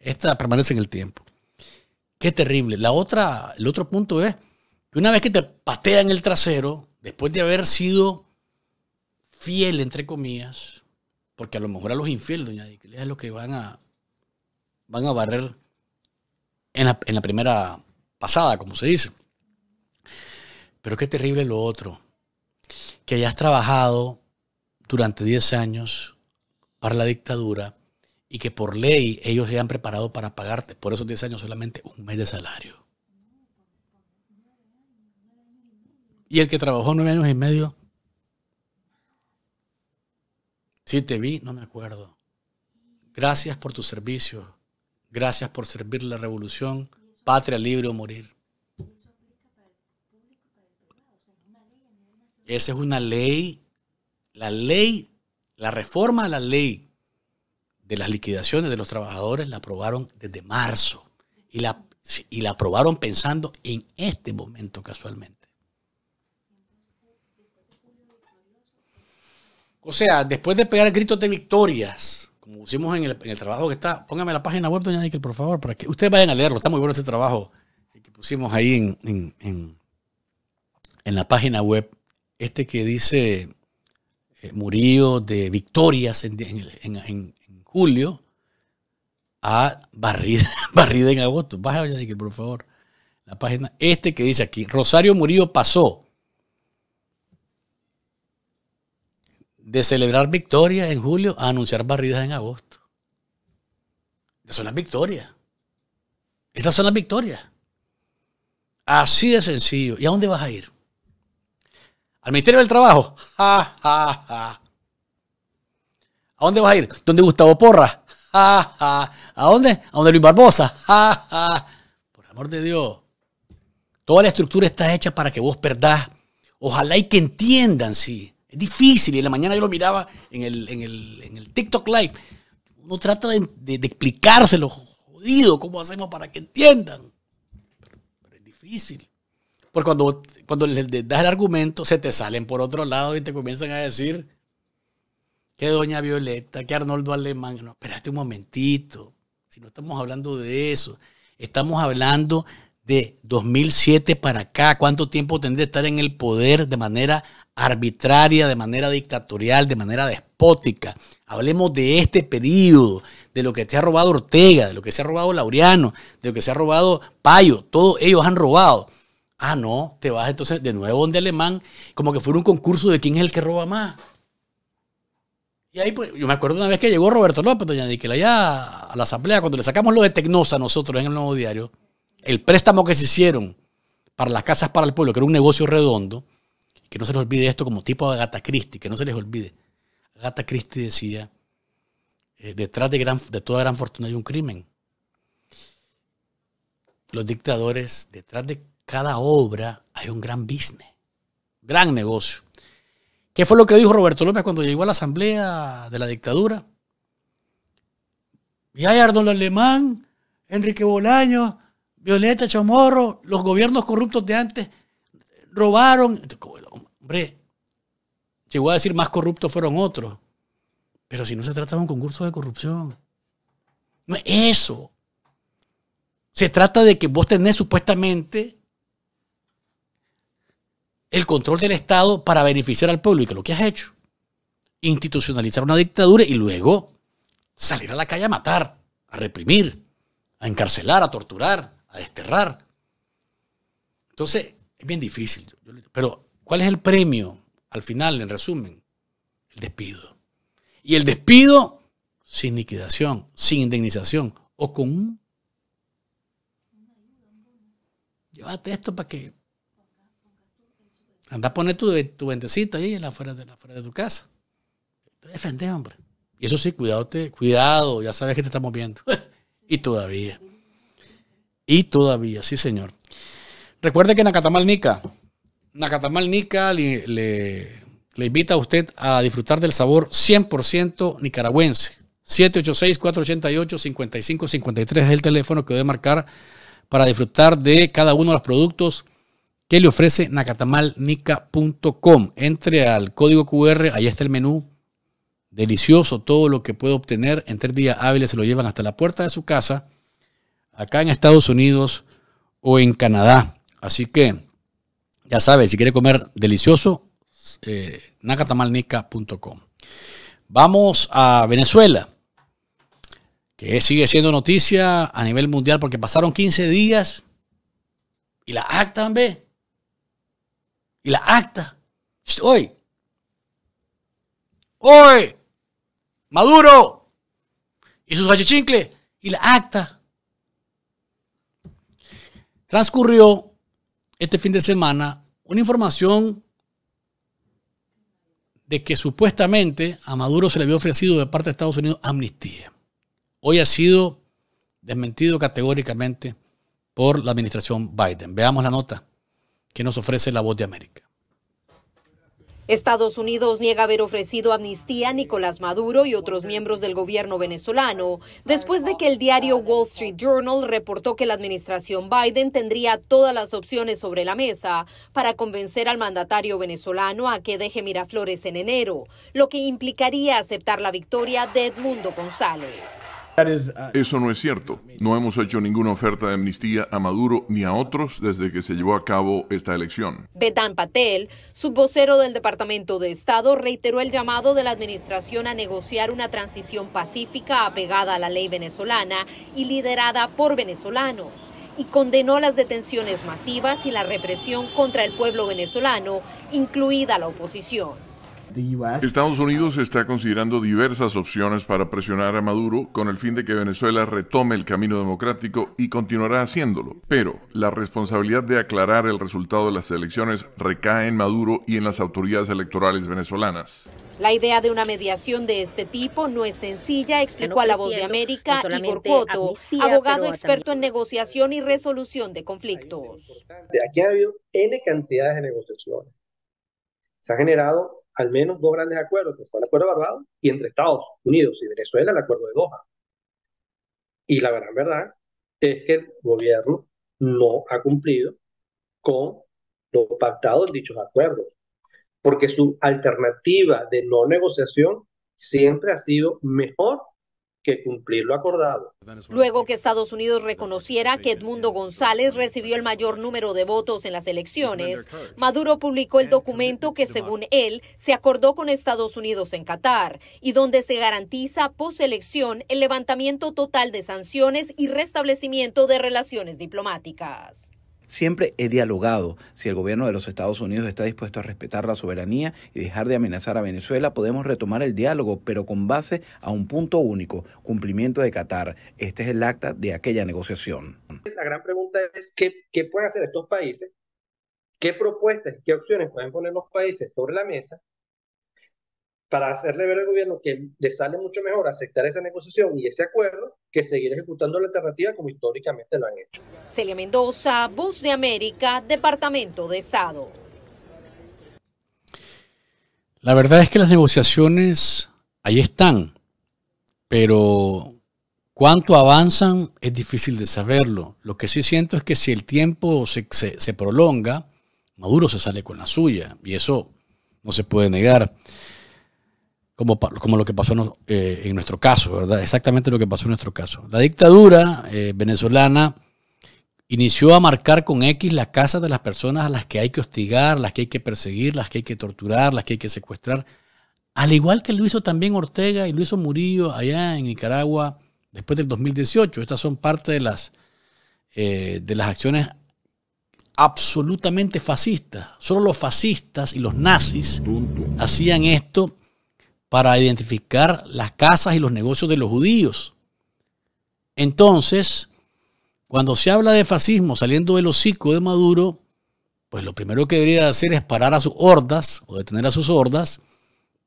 Esta permanece en el tiempo. Qué terrible. La otra, el otro punto es que una vez que te patean el trasero, después de haber sido fiel, entre comillas, porque a lo mejor a los infieles, doña es lo que van a, van a barrer en la, primera pasada, como se dice. Pero qué terrible lo otro, que hayas trabajado durante 10 años para la dictadura y que por ley ellos se hayan preparado para pagarte por esos 10 años solamente un mes de salario. Y el que trabajó 9 años y medio Si te vi, no me acuerdo. Gracias por tu servicio. Gracias por servir la revolución. Patria libre o morir. Esa es una ley, la ley, la reforma a la ley de las liquidaciones de los trabajadores la aprobaron desde marzo y la, y la aprobaron pensando en este momento casualmente. O sea, después de pegar gritos de victorias, como pusimos en el, trabajo que está, póngame la página web, doña Nickel, por favor, para que ustedes vayan a leerlo. Está muy bueno ese trabajo que pusimos ahí en, la página web. Este que dice eh, Murillo de victorias en, julio a barrida, [laughs] barrida en agosto. Baja, doña Nickel, por favor. La página, este que dice aquí, Rosario Murillo pasó de celebrar victoria en julio a anunciar barridas en agosto. Estas son las victorias. Estas son las victorias. Así de sencillo. ¿Y a dónde vas a ir? ¿Al Ministerio del Trabajo? [laughs] ¿A dónde vas a ir? ¿Dónde Gustavo Porra? [laughs] ¿A dónde? ¿A dónde Luis Barbosa? [laughs] Por amor de Dios. Toda la estructura está hecha para que vos perdás. Ojalá y que entiendan, sí. Es difícil. Y en la mañana yo lo miraba en el, en el, TikTok Live. Uno trata de, explicárselo, jodido, cómo hacemos para que entiendan. Pero, es difícil. Porque cuando, cuando les das el argumento, se te salen por otro lado y te comienzan a decir que Doña Violeta, que Arnoldo Alemán. No, espérate un momentito. Si no estamos hablando de eso, estamos hablando de 2007 para acá. ¿Cuánto tiempo tendría que estar en el poder de manera arbitraria, de manera dictatorial, de manera despótica. Hablemos de este periodo, de lo que se ha robado Ortega, de lo que se ha robado Laureano, de lo que se ha robado Payo, todos ellos han robado. Ah, no, te vas entonces de nuevo donde alemán, como que fuera un concurso de quién es el que roba más. Y ahí, pues, yo me acuerdo una vez que llegó Roberto López, doña Niquel, allá a la asamblea, cuando le sacamos lo de Tecnosa a nosotros en el nuevo diario, el préstamo que se hicieron para las casas para el pueblo, que era un negocio redondo, que no se les olvide esto como tipo de Agatha Christie, que no se les olvide. Agatha Christie decía, eh, detrás de, gran, de toda gran fortuna hay un crimen. Los dictadores, detrás de cada obra hay un gran business, gran negocio. ¿Qué fue lo que dijo Roberto López cuando llegó a la asamblea de la dictadura? Ardol Alemán, Enrique Bolaño, Violeta Chamorro, los gobiernos corruptos de antes robaron llegó a decir más corruptos fueron otros. Pero si no se trata de un concurso de corrupción. No es eso. Se trata de que vos tenés supuestamente el control del Estado para beneficiar al pueblo. ¿Y que lo que has hecho? Institucionalizar una dictadura y luego salir a la calle a matar, a reprimir, a encarcelar, a torturar, a desterrar. Entonces, es bien difícil. Pero ¿Cuál es el premio? Al final, en resumen, el despido. Y el despido sin liquidación, sin indemnización o con un... Llévate esto para que... Anda a poner tu, tu ahí en la afuera de, la fuera de tu casa. Te defendes, hombre. Y eso sí, cuidado, cuidado, ya sabes que te estamos viendo. [laughs] y todavía. Y todavía, sí, señor. Recuerde que en Acatamalnica... Nacatamal Nica le, invita a usted a disfrutar del sabor 100% nicaragüense. 786-488-5553 es el teléfono que debe marcar para disfrutar de cada uno de los productos que le ofrece nacatamalnica.com. Entre al código QR, ahí está el menú. Delicioso todo lo que puede obtener. En tres días hábiles se lo llevan hasta la puerta de su casa, acá en Estados Unidos o en Canadá. Así que ya sabes, si quiere comer delicioso, eh, nacatamalnica.com. Vamos a Venezuela, que sigue siendo noticia a nivel mundial porque pasaron 15 días y la acta, ve. Y la acta. Hoy. Hoy. Maduro. Y sus achichincle. Y la acta. Transcurrió este fin de semana una información de que supuestamente a Maduro se le había ofrecido de parte de Estados Unidos amnistía. Hoy ha sido desmentido categóricamente por la administración Biden. Veamos la nota que nos ofrece La Voz de América. Estados Unidos niega haber ofrecido amnistía a Nicolás Maduro y otros miembros del gobierno venezolano, después de que el diario Wall Street Journal reportó que la administración Biden tendría todas las opciones sobre la mesa para convencer al mandatario venezolano a que deje Miraflores en enero, lo que implicaría aceptar la victoria de Edmundo González. Uh, Eso no es cierto. No hemos hecho ninguna oferta de amnistía a Maduro ni a otros desde que se llevó a cabo esta elección. Betán Patel, subvocero del Departamento de Estado, reiteró el llamado de la administración a negociar una transición pacífica apegada a la ley venezolana y liderada por venezolanos y condenó las detenciones masivas y la represión contra el pueblo venezolano, incluida la oposición. Estados Unidos está considerando diversas opciones para presionar a Maduro con el fin de que Venezuela retome el camino democrático y continuará haciéndolo. Pero la responsabilidad de aclarar el resultado de las elecciones recae en Maduro y en las autoridades electorales venezolanas. La idea de una mediación de este tipo no es sencilla, explicó a La Voz de pues América Igor Coto, abogado experto en negociación y resolución de conflictos. Aquí ha habido N cantidades de negociaciones. Se ha generado al menos dos grandes acuerdos, que fue el acuerdo de Barbados y entre Estados Unidos y Venezuela el acuerdo de Doha. Y la verdad es que el gobierno no ha cumplido con los pactados en dichos acuerdos, porque su alternativa de no negociación siempre ha sido mejor que cumplir lo acordado. Luego que Estados Unidos reconociera que Edmundo González recibió el mayor número de votos en las elecciones, Maduro publicó el documento que, según él, se acordó con Estados Unidos en Qatar y donde se garantiza poselección el levantamiento total de sanciones y restablecimiento de relaciones diplomáticas. Siempre he dialogado. Si el gobierno de los Estados Unidos está dispuesto a respetar la soberanía y dejar de amenazar a Venezuela, podemos retomar el diálogo, pero con base a un punto único, cumplimiento de Qatar. Este es el acta de aquella negociación. La gran pregunta es qué, pueden hacer estos países, qué propuestas, qué opciones pueden poner los países sobre la mesa para hacerle ver al gobierno que le sale mucho mejor aceptar esa negociación y ese acuerdo que seguir ejecutando la alternativa como históricamente lo han hecho. Celia Mendoza, Bus de América, Departamento de Estado. La verdad es que las negociaciones ahí están, pero cuánto avanzan es difícil de saberlo. Lo que sí siento es que si el tiempo se prolonga, Maduro se sale con la suya y eso no se puede negar como, lo que pasó eh, en nuestro caso, ¿verdad? Exactamente lo que pasó en nuestro caso. La dictadura eh, venezolana inició a marcar con X la casa de las personas a las que hay que hostigar, las que hay que perseguir, las que hay que torturar, las que hay que secuestrar. Al igual que lo hizo también Ortega y lo hizo Murillo allá en Nicaragua después del 2018. Estas son parte de las, eh, de las acciones absolutamente fascistas. Solo los fascistas y los nazis hacían esto para identificar las casas y los negocios de los judíos. Entonces, cuando se habla de fascismo saliendo del hocico de Maduro, pues lo primero que debería hacer es parar a sus hordas o detener a sus hordas,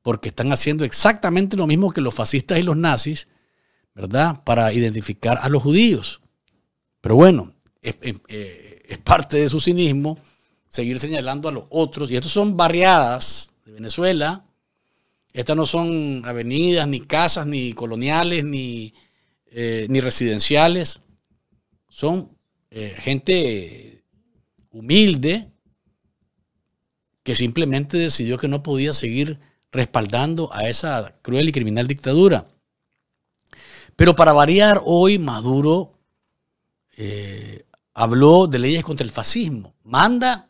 porque están haciendo exactamente lo mismo que los fascistas y los nazis, ¿verdad? Para identificar a los judíos. Pero bueno, es, eh, parte de su cinismo seguir señalando a los otros. Y estos son barriadas de Venezuela, estas no son avenidas, ni casas, ni coloniales, ni, eh, residenciales. Son eh, gente humilde que simplemente decidió que no podía seguir respaldando a esa cruel y criminal dictadura. Pero para variar, hoy Maduro eh, habló de leyes contra el fascismo. Manda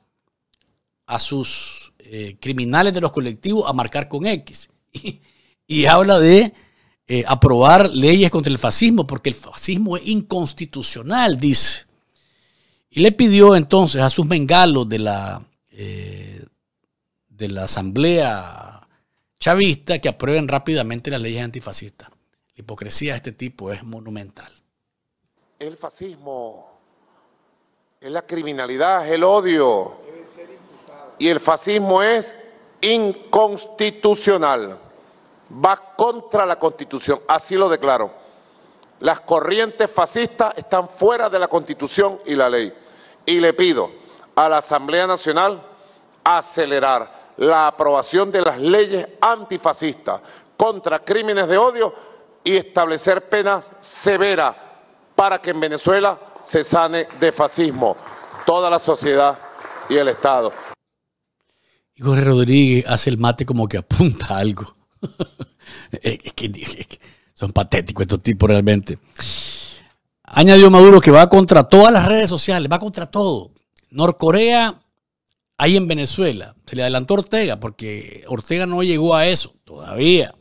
a sus criminales de los colectivos a marcar con X. [laughs] y, habla de eh, aprobar leyes contra el fascismo, porque el fascismo es inconstitucional, dice. Y le pidió entonces a sus mengalos de la, eh, de la Asamblea Chavista que aprueben rápidamente las leyes antifascistas. La hipocresía de este tipo es monumental. El fascismo es la criminalidad, es el odio. Y el fascismo es inconstitucional, va contra la Constitución, así lo declaro. Las corrientes fascistas están fuera de la Constitución y la ley. Y le pido a la Asamblea Nacional acelerar la aprobación de las leyes antifascistas contra crímenes de odio y establecer penas severas para que en Venezuela se sane de fascismo toda la sociedad y el Estado. Y Jorge Rodríguez hace el mate como que apunta a algo. [laughs] son patéticos estos tipos realmente. Añadió Maduro que va contra todas las redes sociales, va contra todo. Norcorea, ahí en Venezuela, se le adelantó Ortega porque Ortega no llegó a eso todavía.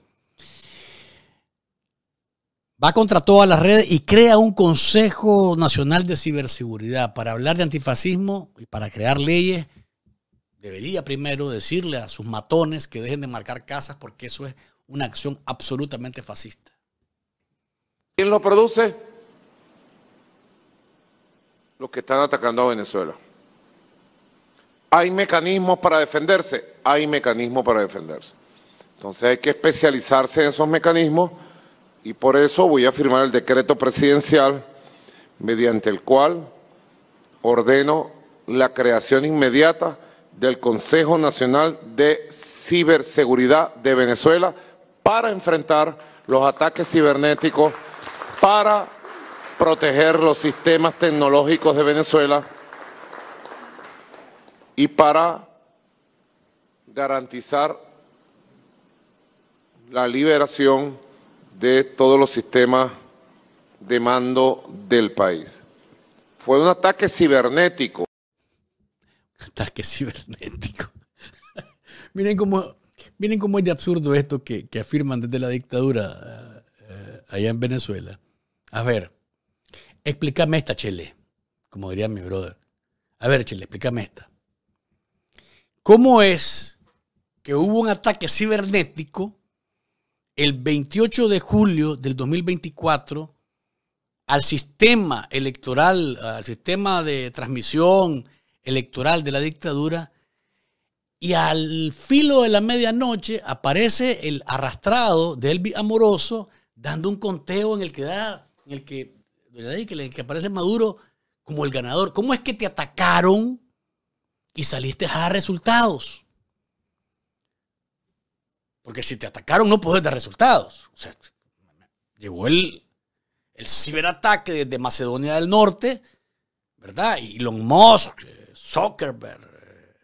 Va contra todas las redes y crea un Consejo Nacional de Ciberseguridad para hablar de antifascismo y para crear leyes debería primero decirle a sus matones que dejen de marcar casas porque eso es una acción absolutamente fascista. ¿Quién lo produce? Los que están atacando a Venezuela. Hay mecanismos para defenderse, hay mecanismos para defenderse. Entonces hay que especializarse en esos mecanismos y por eso voy a firmar el decreto presidencial mediante el cual ordeno la creación inmediata del Consejo Nacional de Ciberseguridad de Venezuela para enfrentar los ataques cibernéticos, para proteger los sistemas tecnológicos de Venezuela y para garantizar la liberación de todos los sistemas de mando del país. Fue un ataque cibernético. Ataque cibernético. [laughs] miren, cómo, miren cómo es de absurdo esto que, afirman desde la dictadura eh, allá en Venezuela. A ver, explícame esta, Chele, como diría mi brother. A ver, Chele, explícame esta. ¿Cómo es que hubo un ataque cibernético el 28 de julio del 2024 al sistema electoral, al sistema de transmisión electoral de la dictadura y al filo de la medianoche aparece el arrastrado del Amoroso dando un conteo en el que da, en el que, que aparece Maduro como el ganador. ¿Cómo es que te atacaron y saliste a dar resultados? Porque si te atacaron no puedes dar resultados. O sea, llegó el, ciberataque desde Macedonia del Norte, ¿verdad? Y los Musk, eh, Zuckerberg, eh,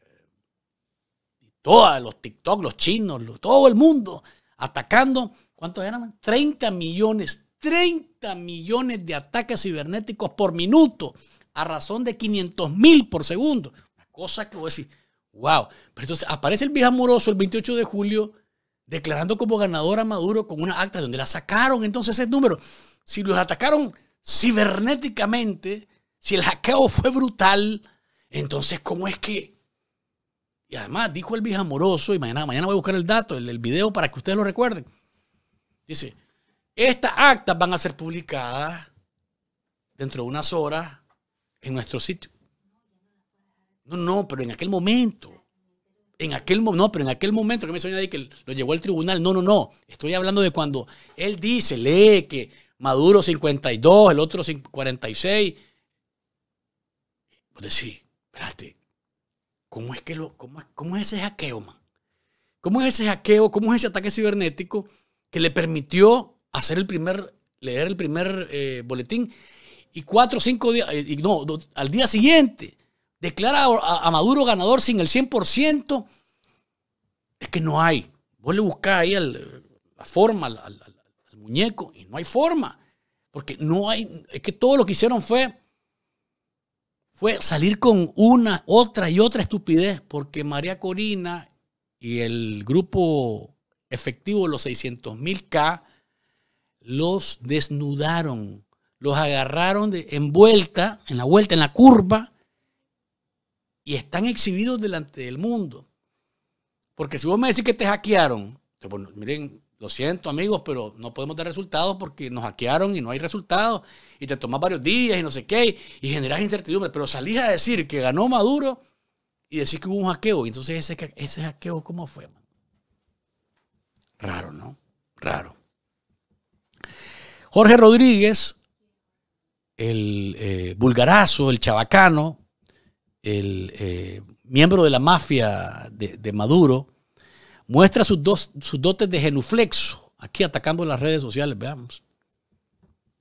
todos los TikTok, los chinos, todo el mundo atacando, ¿cuántos eran? 30 millones, 30 millones de ataques cibernéticos por minuto a razón de 500 mil por segundo. Una cosa que a decir wow. Pero entonces aparece el viejo amoroso el 28 de julio declarando como ganador a Maduro con una acta donde la sacaron entonces ese número. Si los atacaron cibernéticamente, si el hackeo fue brutal, entonces, ¿cómo es que? Y además dijo el amoroso, y mañana, voy a buscar el dato, el, el video para que ustedes lo recuerden. Dice, estas actas van a ser publicadas dentro de unas horas en nuestro sitio. No, no, pero en aquel momento. En aquel no, pero en aquel momento que me soñé de que lo llevó el tribunal. No, no, no. Estoy hablando de cuando él dice, lee que Maduro 52, el otro 46. Pues sí. ¿cómo es, que lo, cómo, cómo es ese hackeo, man? ¿Cómo es ese hackeo? ¿Cómo es ese ataque cibernético que le permitió hacer el primer, leer el primer eh, boletín? Y cuatro o cinco días, eh, y no, al día siguiente, declara a, Maduro ganador sin el 100%. Es que no hay. Vos le buscás ahí la forma al, al, muñeco y no hay forma. Porque no hay, es que todo lo que hicieron fue fue salir con una, otra y otra estupidez, porque María Corina y el grupo efectivo, los 600 mil K, los desnudaron, los agarraron de, en vuelta, en la vuelta, en la curva, y están exhibidos delante del mundo. Porque si vos me decís que te hackearon, pues, miren, lo siento amigos, pero no podemos dar resultados porque nos hackearon y no hay resultados, y te tomas varios días y no sé qué, y generas incertidumbre, pero salís a decir que ganó Maduro y decir que hubo un hackeo, y entonces ese, ese hackeo, ¿cómo fue? Raro, ¿no? Raro. Jorge Rodríguez, el eh, vulgarazo, el chabacano, el eh, miembro de la mafia de Maduro, Muestra sus, dos, sus dotes de genuflexo, aquí atacando las redes sociales, veamos.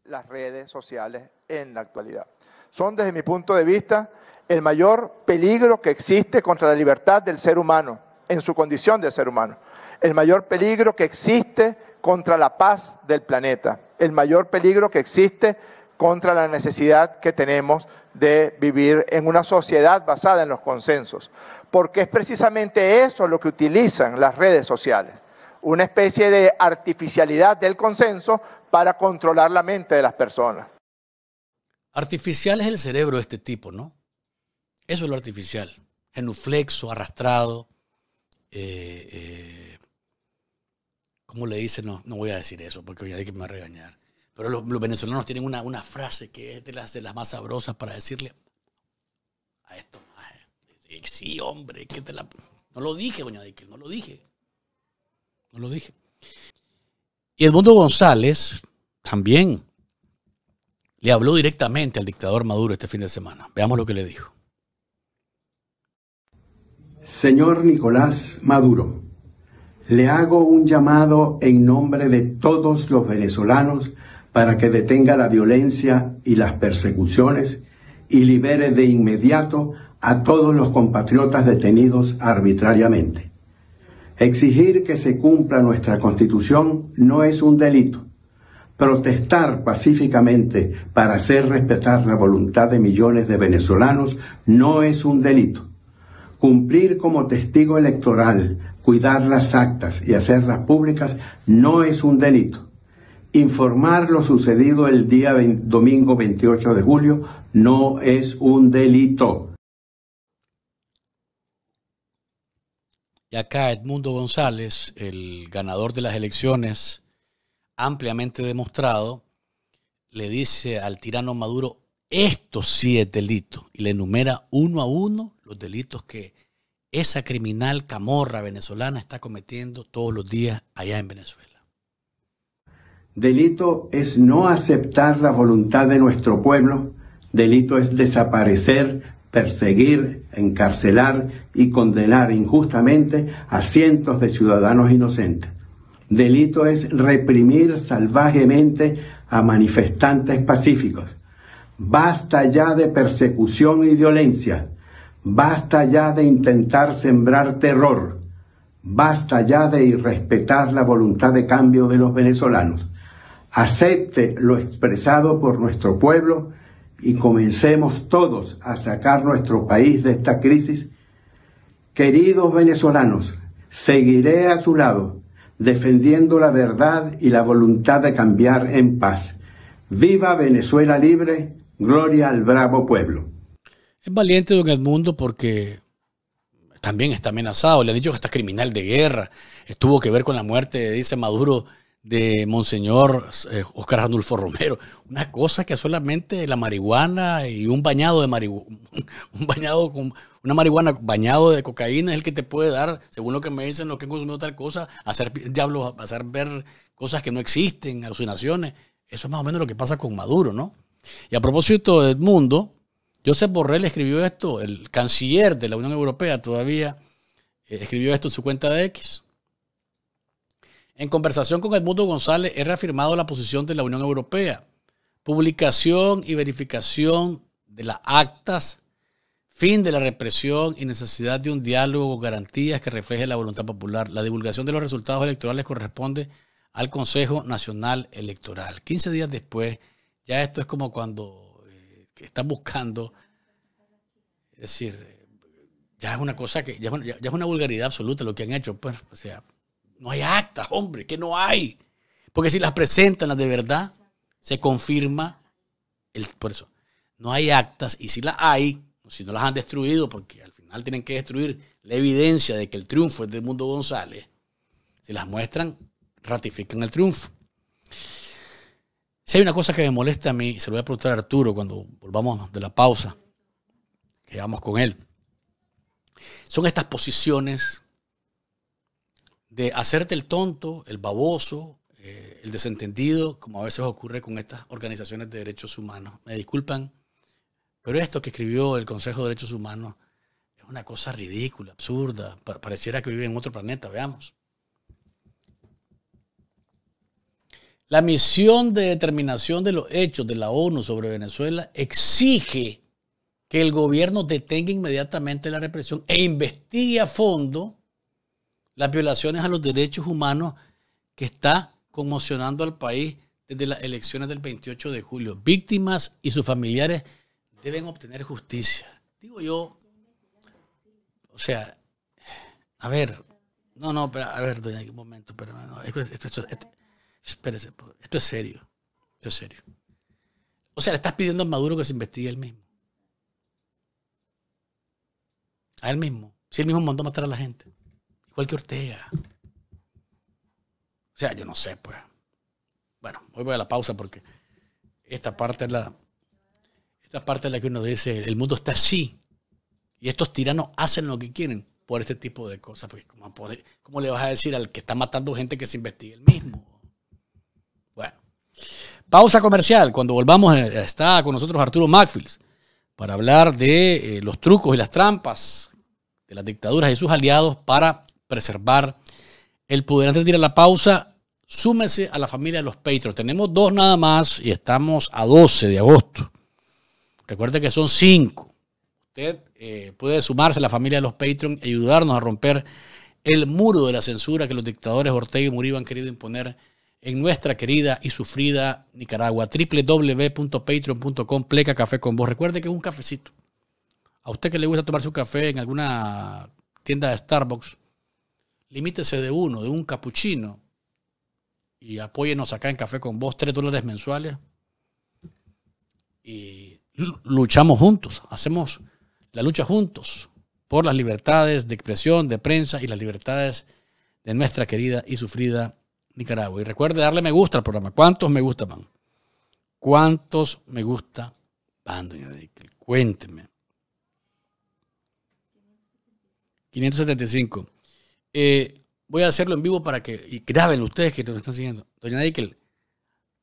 Las redes sociales en la actualidad. Son, desde mi punto de vista, el mayor peligro que existe contra la libertad del ser humano, en su condición de ser humano. El mayor peligro que existe contra la paz del planeta. El mayor peligro que existe contra la necesidad que tenemos de vivir en una sociedad basada en los consensos porque es precisamente eso lo que utilizan las redes sociales, una especie de artificialidad del consenso para controlar la mente de las personas. Artificial es el cerebro de este tipo, ¿no? Eso es lo artificial, genuflexo, arrastrado. Eh, eh, ¿Cómo le dicen? No, no voy a decir eso porque hay que me regañar. Pero los, venezolanos tienen una, frase que es de las más sabrosas para decirle a esto sí, hombre, que te la... No lo dije, doña que no lo dije. No lo dije. Y Edmundo González también le habló directamente al dictador Maduro este fin de semana. Veamos lo que le dijo. Señor Nicolás Maduro, le hago un llamado en nombre de todos los venezolanos para que detenga la violencia y las persecuciones y libere de inmediato a todos los compatriotas detenidos arbitrariamente. Exigir que se cumpla nuestra constitución no es un delito. Protestar pacíficamente para hacer respetar la voluntad de millones de venezolanos no es un delito. Cumplir como testigo electoral, cuidar las actas y hacerlas públicas no es un delito. Informar lo sucedido el día domingo 28 de julio no es un delito. Y acá Edmundo González, el ganador de las elecciones, ampliamente demostrado, le dice al tirano Maduro, esto sí es delito. Y le enumera uno a uno los delitos que esa criminal camorra venezolana está cometiendo todos los días allá en Venezuela. Delito es no aceptar la voluntad de nuestro pueblo. Delito es desaparecer perseguir, encarcelar y condenar injustamente a cientos de ciudadanos inocentes. Delito es reprimir salvajemente a manifestantes pacíficos. Basta ya de persecución y violencia. Basta ya de intentar sembrar terror. Basta ya de irrespetar la voluntad de cambio de los venezolanos. Acepte lo expresado por nuestro pueblo y comencemos todos a sacar nuestro país de esta crisis, queridos venezolanos, seguiré a su lado, defendiendo la verdad y la voluntad de cambiar en paz. Viva Venezuela libre, gloria al bravo pueblo. Es valiente don Edmundo porque también está amenazado, le han dicho que está criminal de guerra, estuvo que ver con la muerte, dice Maduro, de Monseñor eh, Oscar Arnulfo Romero. Una cosa que solamente la marihuana y un bañado de marihuana, [laughs] un bañado con una marihuana bañado de cocaína es el que te puede dar, según lo que me dicen los que han consumido tal cosa, hacer diablos, ver cosas que no existen, alucinaciones. Eso es más o menos lo que pasa con Maduro, ¿no? Y a propósito de mundo Josep Borrell escribió esto, el canciller de la Unión Europea todavía eh, escribió esto en su cuenta de X. En conversación con Edmundo González, he reafirmado la posición de la Unión Europea. Publicación y verificación de las actas, fin de la represión y necesidad de un diálogo con garantías que refleje la voluntad popular. La divulgación de los resultados electorales corresponde al Consejo Nacional Electoral. 15 días después, ya esto es como cuando eh, están buscando, es decir, ya es una cosa que, ya, es una vulgaridad absoluta lo que han hecho, pues, o sea. No hay actas, hombre, que no hay. Porque si las presentan las de verdad, se confirma el por eso. No hay actas y si las hay, si no las han destruido, porque al final tienen que destruir la evidencia de que el triunfo es de Mundo González, si las muestran, ratifican el triunfo. Si hay una cosa que me molesta a mí, se lo voy a preguntar a Arturo cuando volvamos de la pausa, que con él, son estas posiciones de hacerte el tonto, el baboso, eh, el desentendido, como a veces ocurre con estas organizaciones de derechos humanos. Me disculpan, pero esto que escribió el Consejo de Derechos Humanos es una cosa ridícula, absurda, pareciera que vive en otro planeta, veamos. La misión de determinación de los hechos de la ONU sobre Venezuela exige que el gobierno detenga inmediatamente la represión e investigue a fondo las violaciones a los derechos humanos que está conmocionando al país desde las elecciones del 28 de julio. Víctimas y sus familiares deben obtener justicia. Digo yo, o sea, a ver, no, no, pero, a ver, doña, un momento, pero no, esto, espérese, esto es serio, esto es serio. O sea, le estás pidiendo a Maduro que se investigue él mismo. A él mismo. Si él mismo mandó a matar a la gente. Igual que Ortega. O sea, yo no sé, pues. Bueno, hoy voy a la pausa porque esta parte es la. Esta parte es la que uno dice, el mundo está así. Y estos tiranos hacen lo que quieren por este tipo de cosas. Porque ¿cómo, le vas a decir al que está matando gente que se investigue el mismo? Bueno. Pausa comercial. Cuando volvamos eh, está con nosotros Arturo Macfields para hablar de eh, los trucos y las trampas de las dictaduras y sus aliados para preservar el poder. Antes de a la pausa, súmese a la familia de los Patreons. Tenemos dos nada más y estamos a 12 de agosto. Recuerde que son cinco. Usted eh, puede sumarse a la familia de los Patreons y ayudarnos a romper el muro de la censura que los dictadores Ortega y Murillo han querido imponer en nuestra querida y sufrida Nicaragua. www.patreon.com pleca café con vos. Recuerde que es un cafecito. A usted que le gusta tomarse un café en alguna tienda de Starbucks, limítese de uno, de un capuchino, y apóyenos acá en Café con Vos, tres dólares mensuales, y luchamos juntos, hacemos la lucha juntos por las libertades de expresión, de prensa y las libertades de nuestra querida y sufrida Nicaragua. Y recuerde darle me gusta al programa. ¿Cuántos me gusta van? ¿Cuántos me gusta van, doña Cuénteme. 575. Eh, voy a hacerlo en vivo para que, y graben ustedes que nos están siguiendo. Doña Dickel,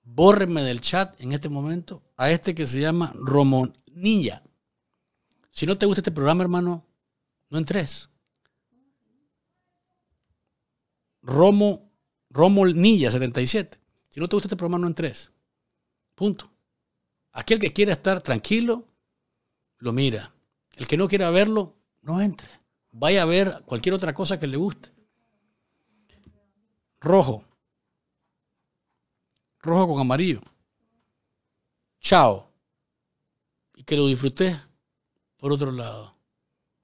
bórrenme del chat en este momento a este que se llama Ninja. Si no te gusta este programa, hermano, no entres. Romo, Nilla 77. Si no te gusta este programa, no entres. Punto. Aquel que quiera estar tranquilo, lo mira. El que no quiera verlo, no entre vaya a ver cualquier otra cosa que le guste. Rojo. Rojo con amarillo. Chao. Y que lo disfruté por otro lado.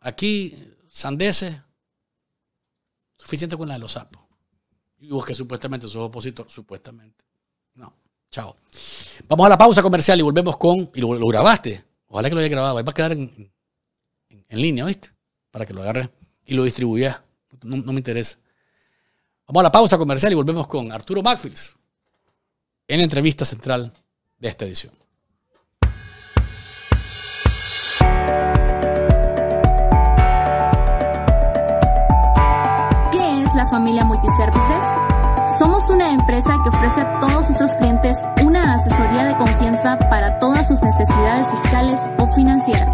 Aquí, sandeces, suficiente con la de los sapos. Y vos que supuestamente sos opositor, supuestamente. No, chao. Vamos a la pausa comercial y volvemos con. Y lo, grabaste. Ojalá que lo haya grabado. Ahí va a quedar en, en línea, ¿viste? para que lo agarre y lo distribuya. No, me interesa. Vamos a la pausa comercial y volvemos con Arturo Magfils en la entrevista central de esta edición. ¿Qué es la familia Multiservices? Somos una empresa que ofrece a todos nuestros clientes una asesoría de confianza para todas sus necesidades fiscales o financieras